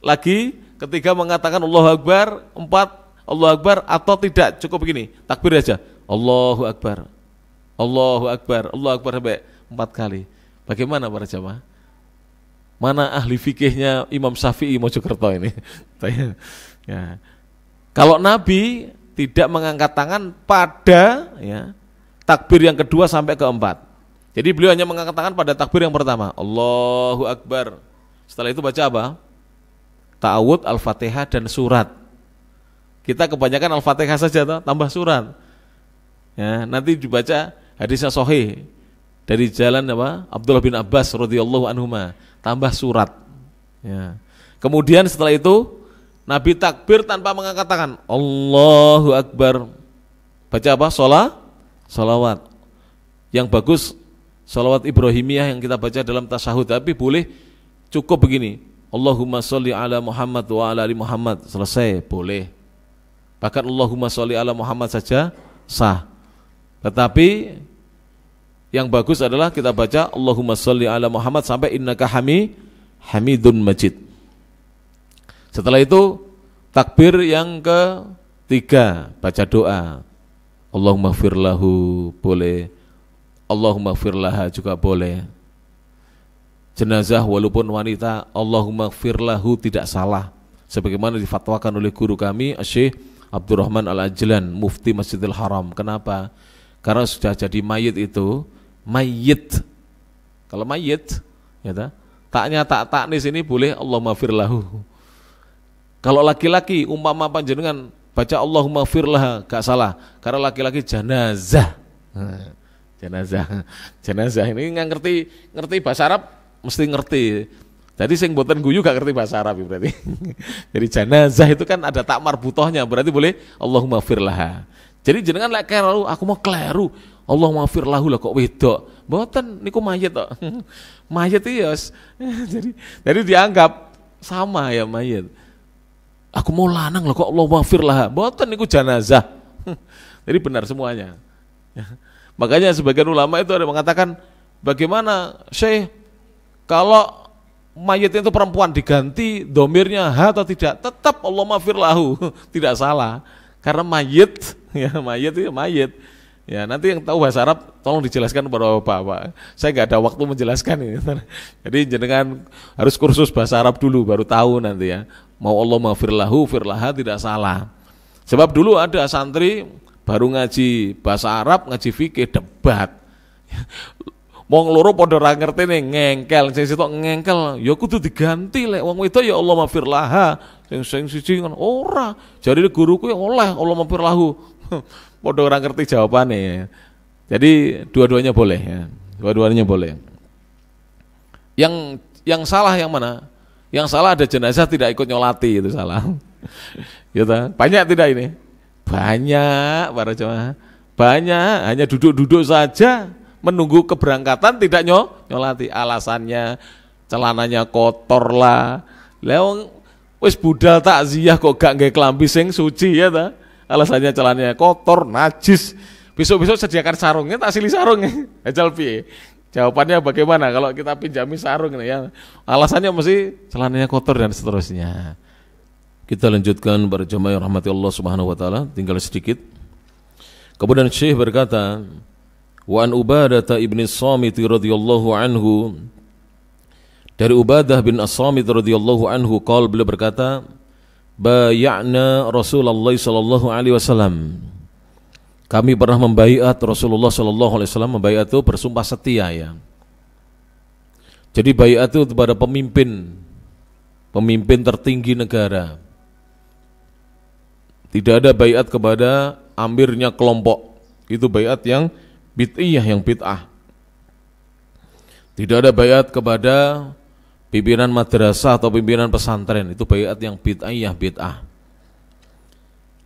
lagi, ketiga mengatakan Allahu Akbar, empat Allahu Akbar atau tidak, cukup begini, takbir aja. Allahu Akbar. Allahu Akbar, Allahu Akbar sampai empat kali. Bagaimana para jamaah? Mana ahli fikihnya Imam Syafi'i Mojokerto ini? ya. Kalau Nabi tidak mengangkat tangan pada ya, takbir yang kedua sampai keempat. Jadi beliau hanya mengangkat tangan pada takbir yang pertama. Allahu Akbar. Setelah itu baca apa? Ta'awud, Al-Fatihah, dan surat. Kita kebanyakan Al-Fatihah saja, tambah surat. Ya, nanti dibaca hadisnya sohih dari jalan apa Abdullah bin Abbas radhiyallahu anhuma tambah surat ya. kemudian setelah itu Nabi takbir tanpa mengangkat tangan Allahu Akbar baca apa sholat sholawat yang bagus sholawat Ibrahimiyah yang kita baca dalam tasahud tapi boleh cukup begini Allahumma sholli ala Muhammad wa ala ali Muhammad selesai boleh bahkan Allahumma sholli ala Muhammad saja sah tetapi yang bagus adalah kita baca Allahumma salli ala Muhammad sampai innaka hami hamidun majid. Setelah itu takbir yang ketiga baca doa. Allahumma firlahu boleh. Allahumma firlaha juga boleh. Jenazah walaupun wanita Allahumma firlahu tidak salah sebagaimana difatwakan oleh guru kami Syekh Abdurrahman Al-Ajlan Mufti Masjidil Haram. Kenapa? Karena sudah jadi mayit itu mayit. Kalau mayit, ya ta? taknya tak tak di sini boleh Allahumma firlahu. Kalau laki-laki umpama panjenengan baca Allahumma firlah gak salah karena laki-laki jenazah. Jenazah. Jenazah ini nggak ngerti ngerti bahasa Arab mesti ngerti. Jadi sing boten guyu gak ngerti bahasa Arab ya berarti. Jadi jenazah itu kan ada tak marbutohnya berarti boleh Allahumma firlaha. Jadi jenengan lek like, aku mau kleru, Allah maafir lahu lah kok wedok. Boten niku mayet kok. mayat iya. jadi jadi dianggap sama ya mayet. Aku mau lanang lah kok Allah maafir lah. Boten niku jenazah. jadi benar semuanya. Makanya sebagian ulama itu ada mengatakan bagaimana Syekh kalau mayet itu perempuan diganti domirnya ha atau tidak tetap Allah maafir lahu tidak salah karena mayet, ya mayet itu ya mayat. Ya, nanti yang tahu bahasa Arab tolong dijelaskan kepada Bapak. bapak Saya nggak ada waktu menjelaskan ini. Jadi jenengan harus kursus bahasa Arab dulu baru tahu nanti ya. Mau Allah maafirlahu, firlaha tidak salah. Sebab dulu ada santri baru ngaji bahasa Arab, ngaji fikih debat. Mau ngeluru pada orang ngerti nih ngengkel, sing situ ngengkel, ya tuh diganti lek wong itu ya Allah maafirlaha. Sing sing siji ora. Jadi guruku ya oleh Allah maafirlahu. Podo orang ngerti jawabannya. Jadi dua-duanya boleh ya. Dua-duanya boleh. Yang yang salah yang mana? Yang salah ada jenazah tidak ikut nyolati itu salah. gitu. Banyak tidak ini? Banyak para jemaah. Banyak hanya duduk-duduk saja menunggu keberangkatan tidak nyol nyolati alasannya celananya kotor lah. Leong wis budal takziah kok gak nggae klambi sing suci ya ta alasannya celananya kotor najis besok-besok sediakan sarungnya tak silih sarungnya ajal piye jawabannya bagaimana kalau kita pinjami sarung ini ya alasannya mesti celananya kotor dan seterusnya kita lanjutkan para jemaah yang rahmati Allah Subhanahu wa taala tinggal sedikit kemudian Syekh berkata wa an Ubadah ibn Samit radhiyallahu anhu dari Ubadah bin As-Samit radhiyallahu anhu qal beliau berkata bayakna Rasulullah sallallahu alaihi wasallam. Kami pernah membayat Rasulullah sallallahu alaihi wasallam, membayat itu bersumpah setia ya. Jadi bayat itu kepada pemimpin pemimpin tertinggi negara. Tidak ada bayat kepada amirnya kelompok. Itu bayat yang bid'iyah yang bid'ah. Tidak ada bayat kepada pimpinan madrasah atau pimpinan pesantren itu bayat yang bid'ah iya, bid'ah.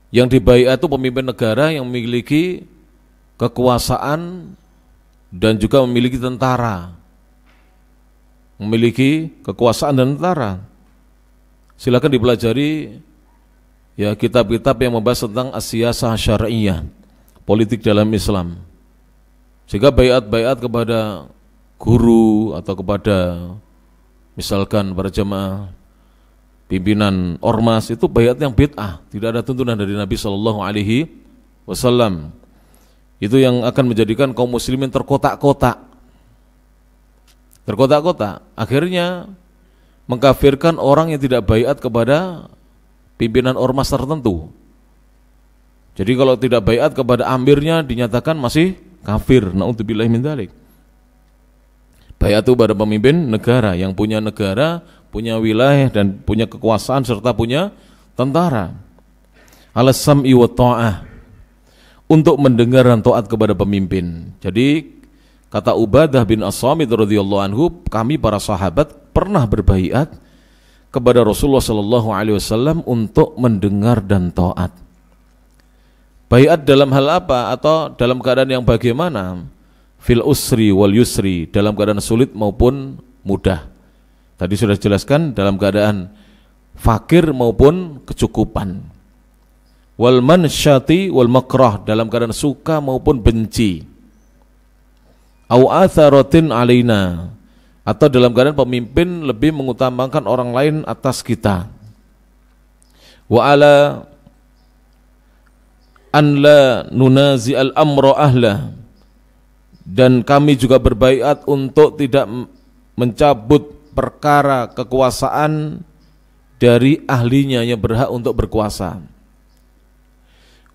Yang dibayat itu pemimpin negara yang memiliki kekuasaan dan juga memiliki tentara. Memiliki kekuasaan dan tentara. Silakan dipelajari ya kitab-kitab yang membahas tentang asyasa syariah, politik dalam Islam. Sehingga bayat-bayat kepada guru atau kepada Misalkan para jemaah pimpinan ormas itu bayat yang bid'ah, tidak ada tuntunan dari Nabi Shallallahu alaihi wasallam. Itu yang akan menjadikan kaum muslimin terkotak-kotak. Terkotak-kotak. Akhirnya mengkafirkan orang yang tidak bayat kepada pimpinan ormas tertentu. Jadi kalau tidak bayat kepada amirnya dinyatakan masih kafir. Nah, untuk min mindalik. Bayatu pada pemimpin negara yang punya negara, punya wilayah dan punya kekuasaan serta punya tentara. Alasam iwa ta'ah untuk mendengar dan taat kepada pemimpin. Jadi kata Ubadah bin As-Samit radhiyallahu anhu, kami para sahabat pernah berbaiat kepada Rasulullah sallallahu alaihi wasallam untuk mendengar dan taat. Baiat dalam hal apa atau dalam keadaan yang bagaimana? fil usri wal yusri dalam keadaan sulit maupun mudah. Tadi sudah jelaskan dalam keadaan fakir maupun kecukupan. Wal mansyati wal makrah dalam keadaan suka maupun benci. Au atharatin alaina atau dalam keadaan pemimpin lebih mengutamakan orang lain atas kita. Wa ala an la nunazi al amra ahlah dan kami juga berbaiat untuk tidak mencabut perkara kekuasaan dari ahlinya yang berhak untuk berkuasa.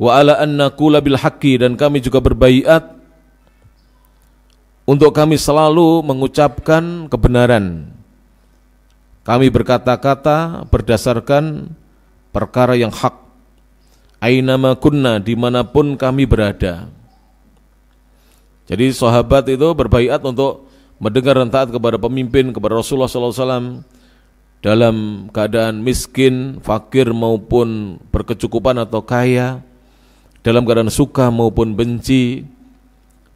Wa ala annakula bil haqqi dan kami juga berbaiat untuk kami selalu mengucapkan kebenaran. Kami berkata-kata berdasarkan perkara yang hak. Aina kunna dimanapun kami berada. Jadi sahabat itu berbaiat untuk mendengar dan taat kepada pemimpin kepada Rasulullah SAW dalam keadaan miskin, fakir maupun berkecukupan atau kaya, dalam keadaan suka maupun benci,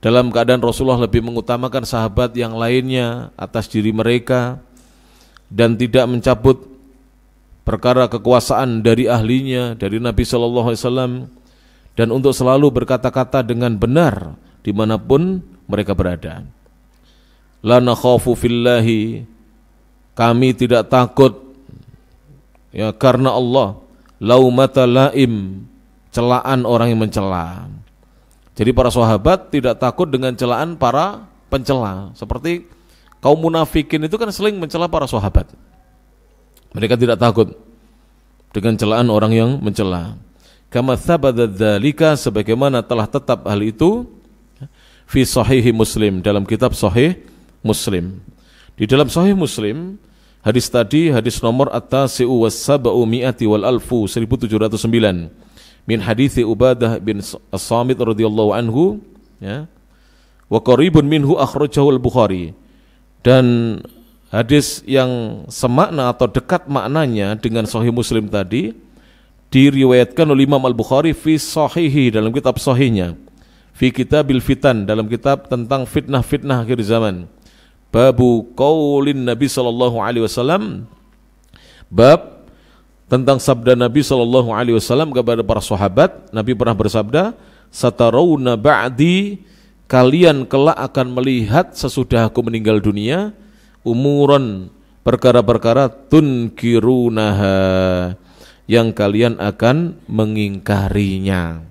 dalam keadaan Rasulullah lebih mengutamakan sahabat yang lainnya atas diri mereka dan tidak mencabut perkara kekuasaan dari ahlinya dari Nabi Shallallahu Alaihi Wasallam dan untuk selalu berkata-kata dengan benar dimanapun mereka berada. La khawfu fillahi kami tidak takut ya karena Allah laumata laim celaan orang yang mencela. Jadi para sahabat tidak takut dengan celaan para pencela. Seperti kaum munafikin itu kan seling mencela para sahabat. Mereka tidak takut dengan celaan orang yang mencela. Kama sabada sebagaimana telah tetap hal itu fi sahihi Muslim dalam kitab Sahih Muslim. Di dalam Sahih Muslim hadis tadi hadis nomor at-tasi'u was-sab'u mi'ati wal alfu 1709 min hadithi Ubadah bin As-Samit radhiyallahu anhu ya. Wa qaribun minhu akhrajahu al-Bukhari. Dan hadis yang semakna atau dekat maknanya dengan Sahih Muslim tadi diriwayatkan oleh Imam Al-Bukhari fi sahihi dalam kitab sahihnya fi kitabil fitan dalam kitab tentang fitnah-fitnah akhir zaman. Babu kaulin Nabi sallallahu alaihi wasallam bab tentang sabda Nabi sallallahu alaihi wasallam kepada para sahabat, Nabi pernah bersabda, satarouna ba'di" Kalian kelak akan melihat sesudah aku meninggal dunia umuran perkara-perkara tunkirunaha yang kalian akan mengingkarinya.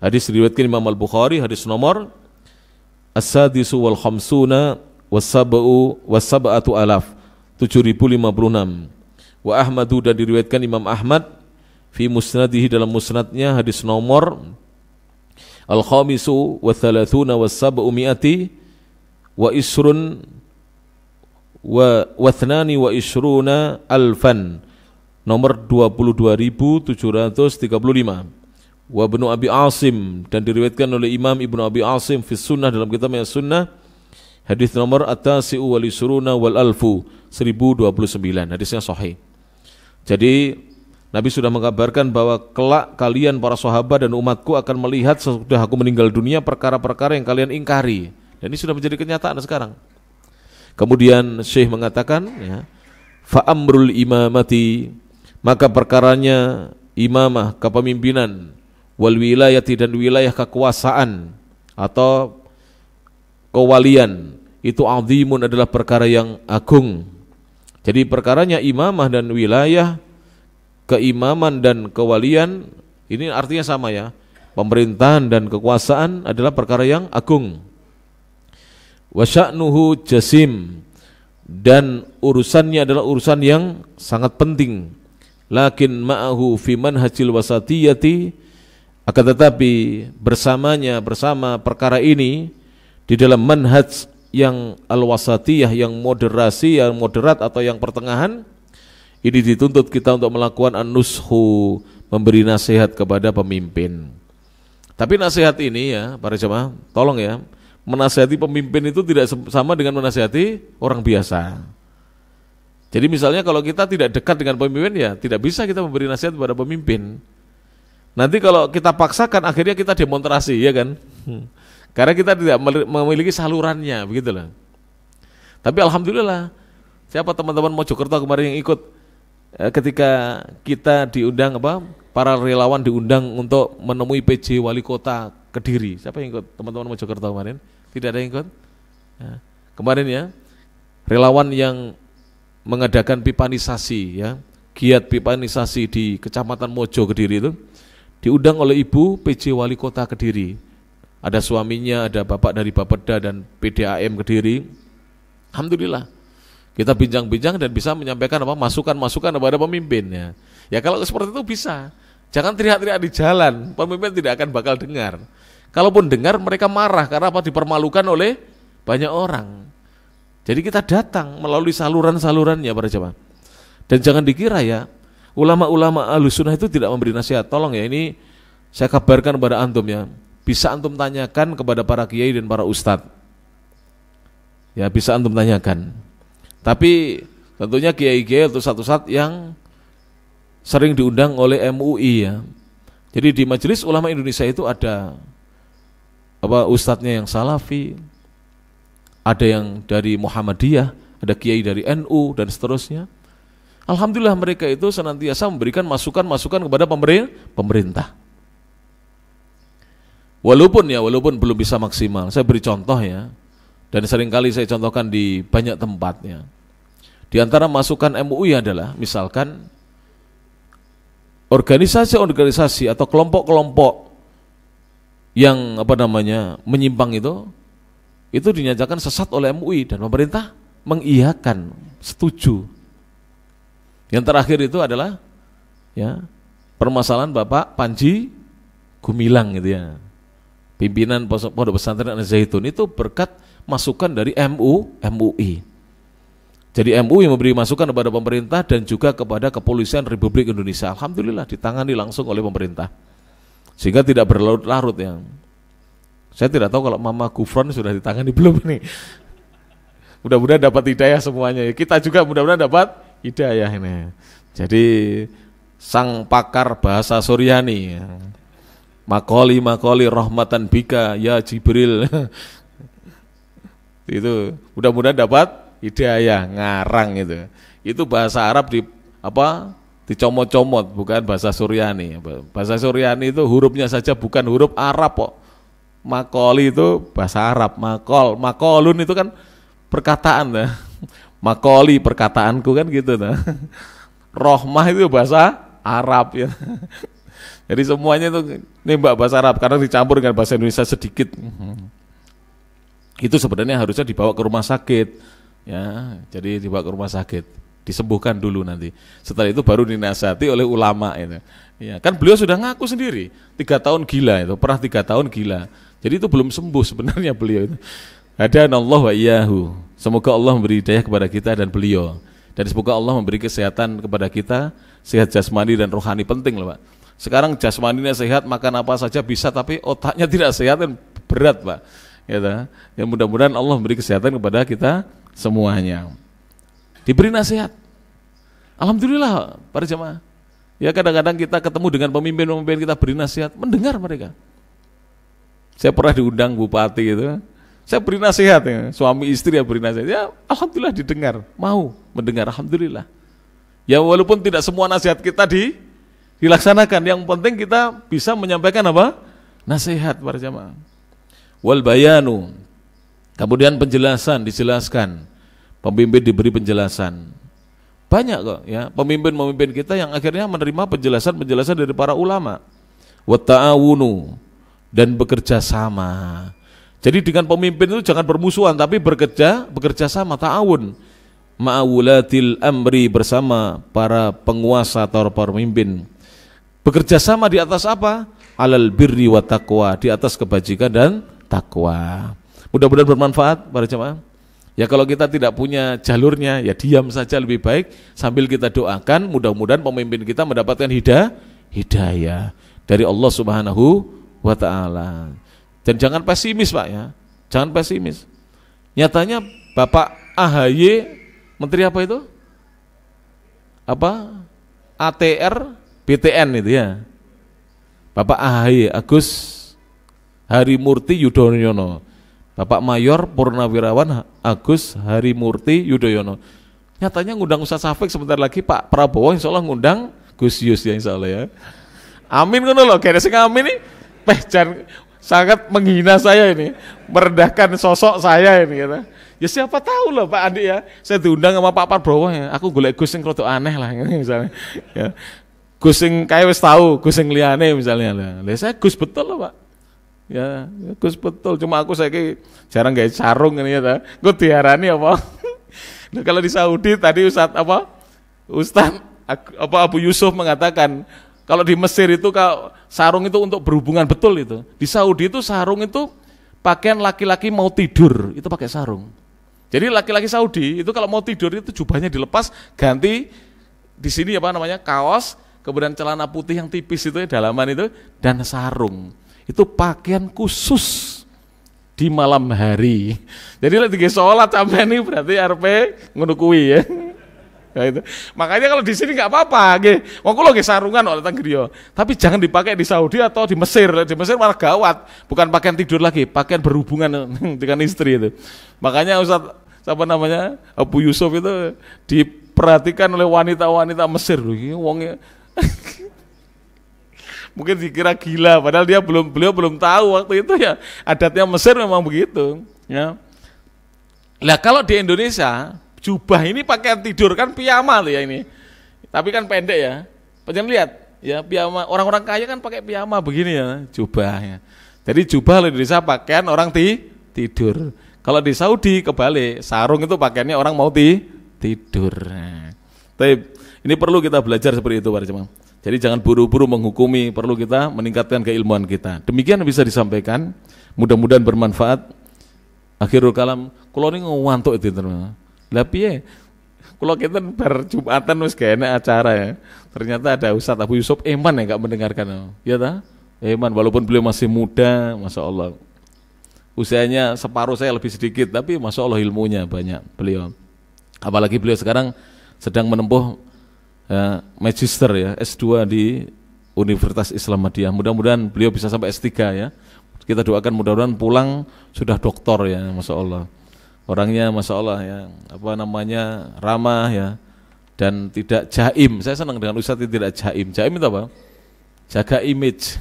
Hadis riwayatkan Imam Al-Bukhari hadis nomor As-sadisu wal khamsuna wasabu wasabatu alaf 7056 Wa Ahmadu dan diriwayatkan Imam Ahmad fi musnadihi dalam musnadnya hadis nomor Al-khamisu wa thalathuna wasaba'u mi'ati wa isrun wa wathnani wa isruna fan nomor 22.735 wa Ibnu Abi Asim dan diriwayatkan oleh Imam Ibnu Abi Asim fi sunnah dalam kitab yang sunnah hadis nomor at wal isuruna wal alfu 1029 hadisnya sahih jadi Nabi sudah mengabarkan bahwa kelak kalian para sahabat dan umatku akan melihat sesudah aku meninggal dunia perkara-perkara yang kalian ingkari dan ini sudah menjadi kenyataan sekarang kemudian Syekh mengatakan ya fa'amrul imamati maka perkaranya imamah kepemimpinan wal wilayati dan wilayah kekuasaan atau kewalian itu azimun adalah perkara yang agung. Jadi perkaranya imamah dan wilayah, keimaman dan kewalian ini artinya sama ya. Pemerintahan dan kekuasaan adalah perkara yang agung. Wasya'nuhu jasim dan urusannya adalah urusan yang sangat penting. Lakin ma'ahu fi manhajil wasatiyati akan tetapi bersamanya bersama perkara ini di dalam manhaj yang al-wasatiyah yang moderasi yang moderat atau yang pertengahan ini dituntut kita untuk melakukan an-nushu memberi nasihat kepada pemimpin. Tapi nasihat ini ya para jemaah, tolong ya, menasihati pemimpin itu tidak sama dengan menasihati orang biasa. Jadi misalnya kalau kita tidak dekat dengan pemimpin ya tidak bisa kita memberi nasihat kepada pemimpin. Nanti kalau kita paksakan akhirnya kita demonstrasi ya kan. Hmm. Karena kita tidak memiliki salurannya begitu loh. Tapi alhamdulillah siapa teman-teman Mojokerto kemarin yang ikut eh, ketika kita diundang apa para relawan diundang untuk menemui PJ wali kota Kediri. Siapa yang ikut teman-teman Mojokerto kemarin? Tidak ada yang ikut? Ya. Kemarin ya relawan yang mengadakan pipanisasi ya giat pipanisasi di Kecamatan Mojo Kediri itu diundang oleh Ibu PJ Wali Kota Kediri. Ada suaminya, ada bapak dari Bapeda dan PDAM Kediri. Alhamdulillah. Kita bincang-bincang dan bisa menyampaikan apa masukan-masukan kepada pemimpinnya. Ya kalau seperti itu bisa. Jangan teriak-teriak di jalan, pemimpin tidak akan bakal dengar. Kalaupun dengar mereka marah karena apa dipermalukan oleh banyak orang. Jadi kita datang melalui saluran-salurannya para jemaah. Dan jangan dikira ya, ulama-ulama alusunah itu tidak memberi nasihat. Tolong ya ini saya kabarkan kepada antum ya. Bisa antum tanyakan kepada para kiai dan para ustadz. Ya bisa antum tanyakan. Tapi tentunya kiai-kiai itu satu-sat yang sering diundang oleh MUI ya. Jadi di Majelis Ulama Indonesia itu ada apa ustadznya yang salafi, ada yang dari Muhammadiyah, ada kiai dari NU dan seterusnya. Alhamdulillah mereka itu senantiasa memberikan masukan-masukan kepada pemerintah. Walaupun ya, walaupun belum bisa maksimal. Saya beri contoh ya, dan seringkali saya contohkan di banyak tempatnya. Di antara masukan MUI adalah misalkan organisasi-organisasi atau kelompok-kelompok yang apa namanya menyimpang itu itu dinyatakan sesat oleh MUI dan pemerintah mengiyakan setuju yang terakhir itu adalah ya permasalahan Bapak Panji Gumilang gitu ya. Pimpinan Pondok Pesantren Al Zaitun itu berkat masukan dari MU, MUI. Jadi MUI memberi masukan kepada pemerintah dan juga kepada kepolisian Republik Indonesia. Alhamdulillah ditangani langsung oleh pemerintah. Sehingga tidak berlarut-larut yang Saya tidak tahu kalau Mama Kufron sudah ditangani belum nih Mudah-mudahan dapat hidayah semuanya. Ya. Kita juga mudah-mudahan dapat Hidayah ini. Jadi sang pakar bahasa Suryani. Makoli makoli rahmatan bika ya Jibril. itu mudah-mudahan dapat hidayah ngarang itu. Itu bahasa Arab di apa? dicomot-comot bukan bahasa Suryani. Bahasa Suryani itu hurufnya saja bukan huruf Arab kok. Makoli itu bahasa Arab, makol, makolun itu kan perkataan ya makoli perkataanku kan gitu nah. Rohmah itu bahasa Arab ya. Jadi semuanya itu nembak bahasa Arab karena dicampur dengan bahasa Indonesia sedikit. Itu sebenarnya harusnya dibawa ke rumah sakit ya. Jadi dibawa ke rumah sakit, disembuhkan dulu nanti. Setelah itu baru dinasati oleh ulama itu. Ya, kan beliau sudah ngaku sendiri tiga tahun gila itu, pernah tiga tahun gila. Jadi itu belum sembuh sebenarnya beliau itu. Ada Allah wa iyyahu. Semoga Allah memberi daya kepada kita dan beliau. Dan semoga Allah memberi kesehatan kepada kita, sehat jasmani dan rohani penting loh, Pak. Sekarang jasmaninya sehat, makan apa saja bisa, tapi otaknya tidak sehat dan berat, Pak. Ya, ya mudah-mudahan Allah memberi kesehatan kepada kita semuanya. Diberi nasihat. Alhamdulillah para jemaah. Ya kadang-kadang kita ketemu dengan pemimpin-pemimpin kita beri nasihat, mendengar mereka. Saya pernah diundang bupati itu, saya beri nasihat ya, suami istri ya beri nasihat. Ya alhamdulillah didengar, mau mendengar alhamdulillah. Ya walaupun tidak semua nasihat kita di dilaksanakan, yang penting kita bisa menyampaikan apa? Nasihat para jamaah. Wal bayanu. Kemudian penjelasan dijelaskan. Pemimpin diberi penjelasan. Banyak kok ya pemimpin-pemimpin kita yang akhirnya menerima penjelasan-penjelasan dari para ulama. Wa ta'awunu dan bekerja sama jadi dengan pemimpin itu jangan bermusuhan tapi bekerja bekerja sama ta'awun. Ma'awulatil amri bersama para penguasa atau para pemimpin. Bekerja sama di atas apa? Alal birri wa taqwa, di atas kebajikan dan takwa. Mudah-mudahan bermanfaat para jemaah. Ya kalau kita tidak punya jalurnya ya diam saja lebih baik sambil kita doakan mudah-mudahan pemimpin kita mendapatkan hidayah hidayah dari Allah Subhanahu wa taala. Dan jangan pesimis Pak ya, jangan pesimis. Nyatanya Bapak AHY, Menteri apa itu? Apa? ATR, BTN itu ya. Bapak AHY, Agus Harimurti Yudhoyono. Bapak Mayor Purnawirawan Agus Harimurti Yudhoyono. Nyatanya ngundang Ustaz Safik sebentar lagi Pak Prabowo insya Allah ngundang Gus Yus ya insya Allah ya. Amin kan loh, kayaknya sih amin nih. Peh, jangan sangat menghina saya ini, merendahkan sosok saya ini. Gitu. Ya siapa tahu loh Pak Andi ya, saya diundang sama Pak Prabowo ya, aku golek gusing kalau aneh lah gitu, misalnya. Ya. Gusing kayak wis tahu, kucing liane misalnya lah. Lah saya Gus betul loh Pak. Ya, ya Gus betul, cuma aku saya jarang gak sarung ini gitu, ya. Gue tiarani apa? nah, kalau di Saudi tadi Ustaz apa? Ustaz apa Abu Yusuf mengatakan kalau di Mesir itu kalau sarung itu untuk berhubungan betul itu. Di Saudi itu sarung itu pakaian laki-laki mau tidur itu pakai sarung. Jadi laki-laki Saudi itu kalau mau tidur itu jubahnya dilepas ganti di sini apa namanya kaos kemudian celana putih yang tipis itu dalaman itu dan sarung itu pakaian khusus di malam hari jadi lagi sholat sampai ini berarti RP ngunukui ya ya itu. Makanya kalau di sini nggak apa-apa, nggih. Wong kula sarungan oleh teng Tapi jangan dipakai di Saudi atau di Mesir. Di Mesir malah gawat, bukan pakaian tidur lagi, pakaian berhubungan dengan istri itu. Makanya Ustaz siapa namanya? Abu Yusuf itu diperhatikan oleh wanita-wanita Mesir loh. Wongnya mungkin dikira gila padahal dia belum beliau belum tahu waktu itu ya adatnya Mesir memang begitu ya. Nah kalau di Indonesia jubah ini pakaian tidur kan piyama tuh ya ini. Tapi kan pendek ya. pengen lihat ya piyama orang-orang kaya kan pakai piyama begini ya jubahnya. Jadi jubah di Indonesia pakaian orang ti tidur. Kalau di Saudi kebalik, sarung itu pakaiannya orang mau ti tidur. Tapi ini perlu kita belajar seperti itu para jemaah. Jadi jangan buru-buru menghukumi, perlu kita meningkatkan keilmuan kita. Demikian bisa disampaikan, mudah-mudahan bermanfaat. Akhirul kalam, kalau ini ngewantuk itu teman lah piye? Kalau kita bar Jumatan wis acara ya. Ternyata ada Ustadz Abu Yusuf Eman yang nggak mendengarkan. Ya ta? Eman walaupun beliau masih muda, masya Allah. Usianya separuh saya lebih sedikit, tapi masya Allah ilmunya banyak beliau. Apalagi beliau sekarang sedang menempuh ya, magister ya S2 di Universitas Islam Madinah. Mudah-mudahan beliau bisa sampai S3 ya. Kita doakan mudah-mudahan pulang sudah doktor ya, masya Allah orangnya masya Allah ya apa namanya ramah ya dan tidak jaim saya senang dengan ustadz yang tidak jaim jaim itu apa jaga image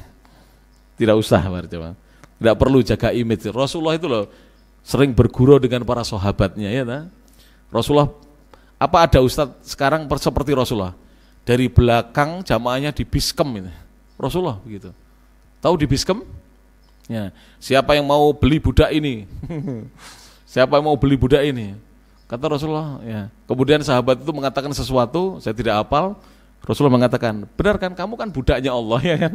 tidak usah coba tidak perlu jaga image Rasulullah itu loh sering bergurau dengan para sahabatnya ya nah? Rasulullah apa ada ustadz sekarang seperti Rasulullah dari belakang jamaahnya di biskem ini. Rasulullah begitu tahu di biskem ya siapa yang mau beli budak ini Siapa yang mau beli budak ini? Kata Rasulullah, ya. Kemudian sahabat itu mengatakan sesuatu, saya tidak hafal. Rasulullah mengatakan, benar kan kamu kan budaknya Allah ya kan?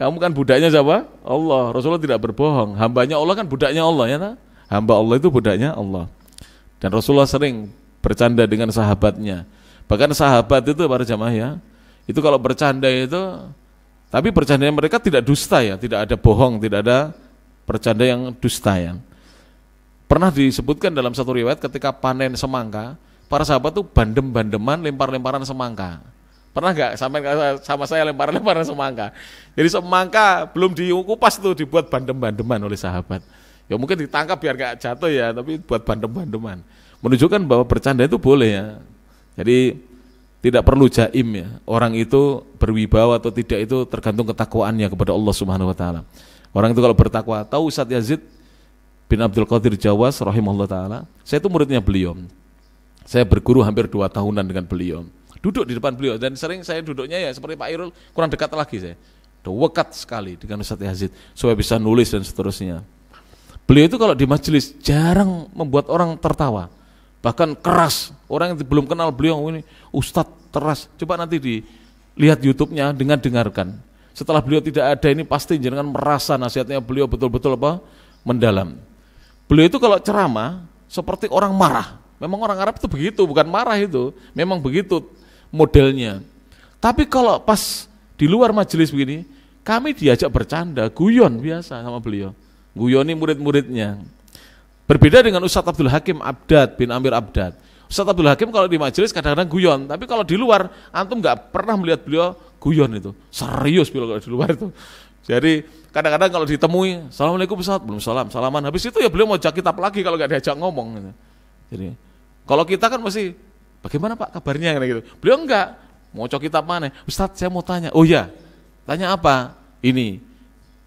Kamu kan budaknya siapa? Allah. Rasulullah tidak berbohong. Hambanya Allah kan budaknya Allah ya kan? Hamba Allah itu budaknya Allah. Dan Rasulullah sering bercanda dengan sahabatnya. Bahkan sahabat itu para jamaah ya, itu kalau bercanda itu tapi bercandanya mereka tidak dusta ya, tidak ada bohong, tidak ada bercanda yang dusta ya. Pernah disebutkan dalam satu riwayat ketika panen semangka, para sahabat tuh bandem-bandeman lempar-lemparan semangka. Pernah nggak sampai sama saya lempar-lemparan semangka? Jadi semangka belum diukupas tuh dibuat bandem-bandeman oleh sahabat. Ya mungkin ditangkap biar nggak jatuh ya, tapi buat bandem-bandeman. Menunjukkan bahwa bercanda itu boleh ya. Jadi tidak perlu jaim ya. Orang itu berwibawa atau tidak itu tergantung ketakwaannya kepada Allah Subhanahu wa taala. Orang itu kalau bertakwa, tahu Ustaz Yazid bin Abdul Qadir Jawas rahimahullah taala. Saya itu muridnya beliau. Saya berguru hampir dua tahunan dengan beliau. Duduk di depan beliau dan sering saya duduknya ya seperti Pak Irul kurang dekat lagi saya. Dekat sekali dengan Ustaz Yazid supaya bisa nulis dan seterusnya. Beliau itu kalau di majelis jarang membuat orang tertawa. Bahkan keras. Orang yang belum kenal beliau oh, ini Ustadz teras. Coba nanti dilihat YouTube-nya dengan dengarkan. Setelah beliau tidak ada ini pasti jangan merasa nasihatnya beliau betul-betul apa? Mendalam. Beliau itu kalau ceramah seperti orang marah. Memang orang Arab itu begitu, bukan marah itu. Memang begitu modelnya. Tapi kalau pas di luar majelis begini, kami diajak bercanda, guyon biasa sama beliau. Guyoni murid-muridnya. Berbeda dengan Ustadz Abdul Hakim Abdad bin Amir Abdad. Ustadz Abdul Hakim kalau di majelis kadang-kadang guyon, tapi kalau di luar antum nggak pernah melihat beliau guyon itu. Serius beliau kalau di luar itu. Jadi kadang-kadang kalau ditemui, Assalamualaikum Ustaz, belum salam, salaman. Habis itu ya beliau mau kitab lagi kalau nggak diajak ngomong. Jadi kalau kita kan masih, bagaimana Pak kabarnya? gitu. Beliau enggak, mau cok kitab mana? Ustaz saya mau tanya, oh ya, tanya apa? Ini,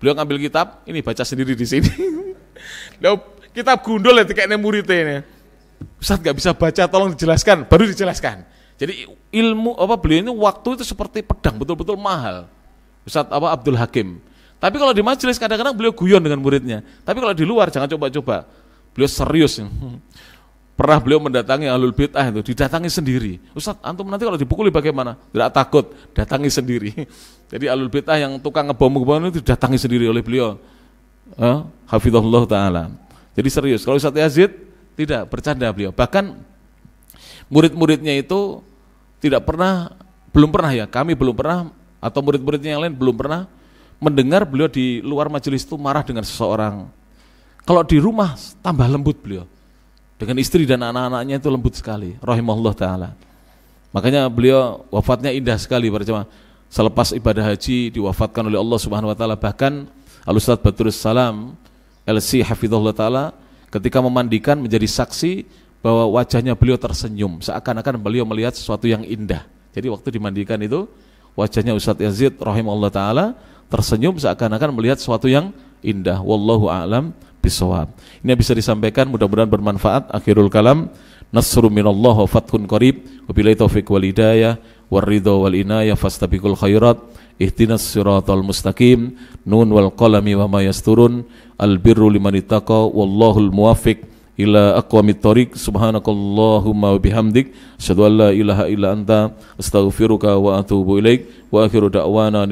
beliau ngambil kitab, ini baca sendiri di sini. kitab gundul ya, kayaknya muridnya ini. Ustaz nggak bisa baca, tolong dijelaskan, baru dijelaskan. Jadi ilmu apa beliau ini waktu itu seperti pedang betul-betul mahal. Ustaz apa Abdul Hakim. Tapi kalau di majelis kadang-kadang beliau guyon dengan muridnya. Tapi kalau di luar jangan coba-coba. Beliau serius. Pernah beliau mendatangi alul bid'ah itu, didatangi sendiri. Ustaz, antum nanti kalau dipukuli bagaimana? Tidak takut, datangi sendiri. Jadi alul bid'ah yang tukang ngebom-ngebom itu didatangi sendiri oleh beliau. Eh, Hafizahullah taala. Jadi serius. Kalau Ustaz Yazid tidak bercanda beliau. Bahkan murid-muridnya itu tidak pernah belum pernah ya, kami belum pernah atau murid-muridnya yang lain belum pernah mendengar beliau di luar majelis itu marah dengan seseorang. Kalau di rumah tambah lembut beliau. Dengan istri dan anak-anaknya itu lembut sekali. Rahimahullah ta'ala. Makanya beliau wafatnya indah sekali para jemaah. Selepas ibadah haji diwafatkan oleh Allah Subhanahu wa taala bahkan Al Ustaz Baturus Salam LC Hafizahullah taala ketika memandikan menjadi saksi bahwa wajahnya beliau tersenyum seakan-akan beliau melihat sesuatu yang indah. Jadi waktu dimandikan itu wajahnya Ustaz Yazid rahimahullah taala tersenyum seakan-akan melihat sesuatu yang indah. Wallahu a'lam bisawab. Ini bisa disampaikan mudah-mudahan bermanfaat. Akhirul kalam. Nasru minallah wa fathun qarib. Wabillahi taufiq wal hidayah. Warridha wal inayah fastabiqul khairat. Ihtinas siratal mustaqim. Nun wal qalami wa ma yasturun. Al birru Wallahul muwafiq ila aqwamit tariq subhanakallahumma wa bihamdik ilaha illa anta astaghfiruka wa atubu wa akhiru da'wana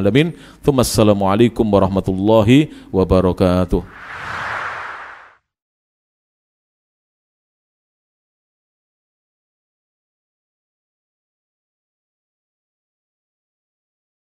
alamin thumma alaikum warahmatullahi wabarakatuh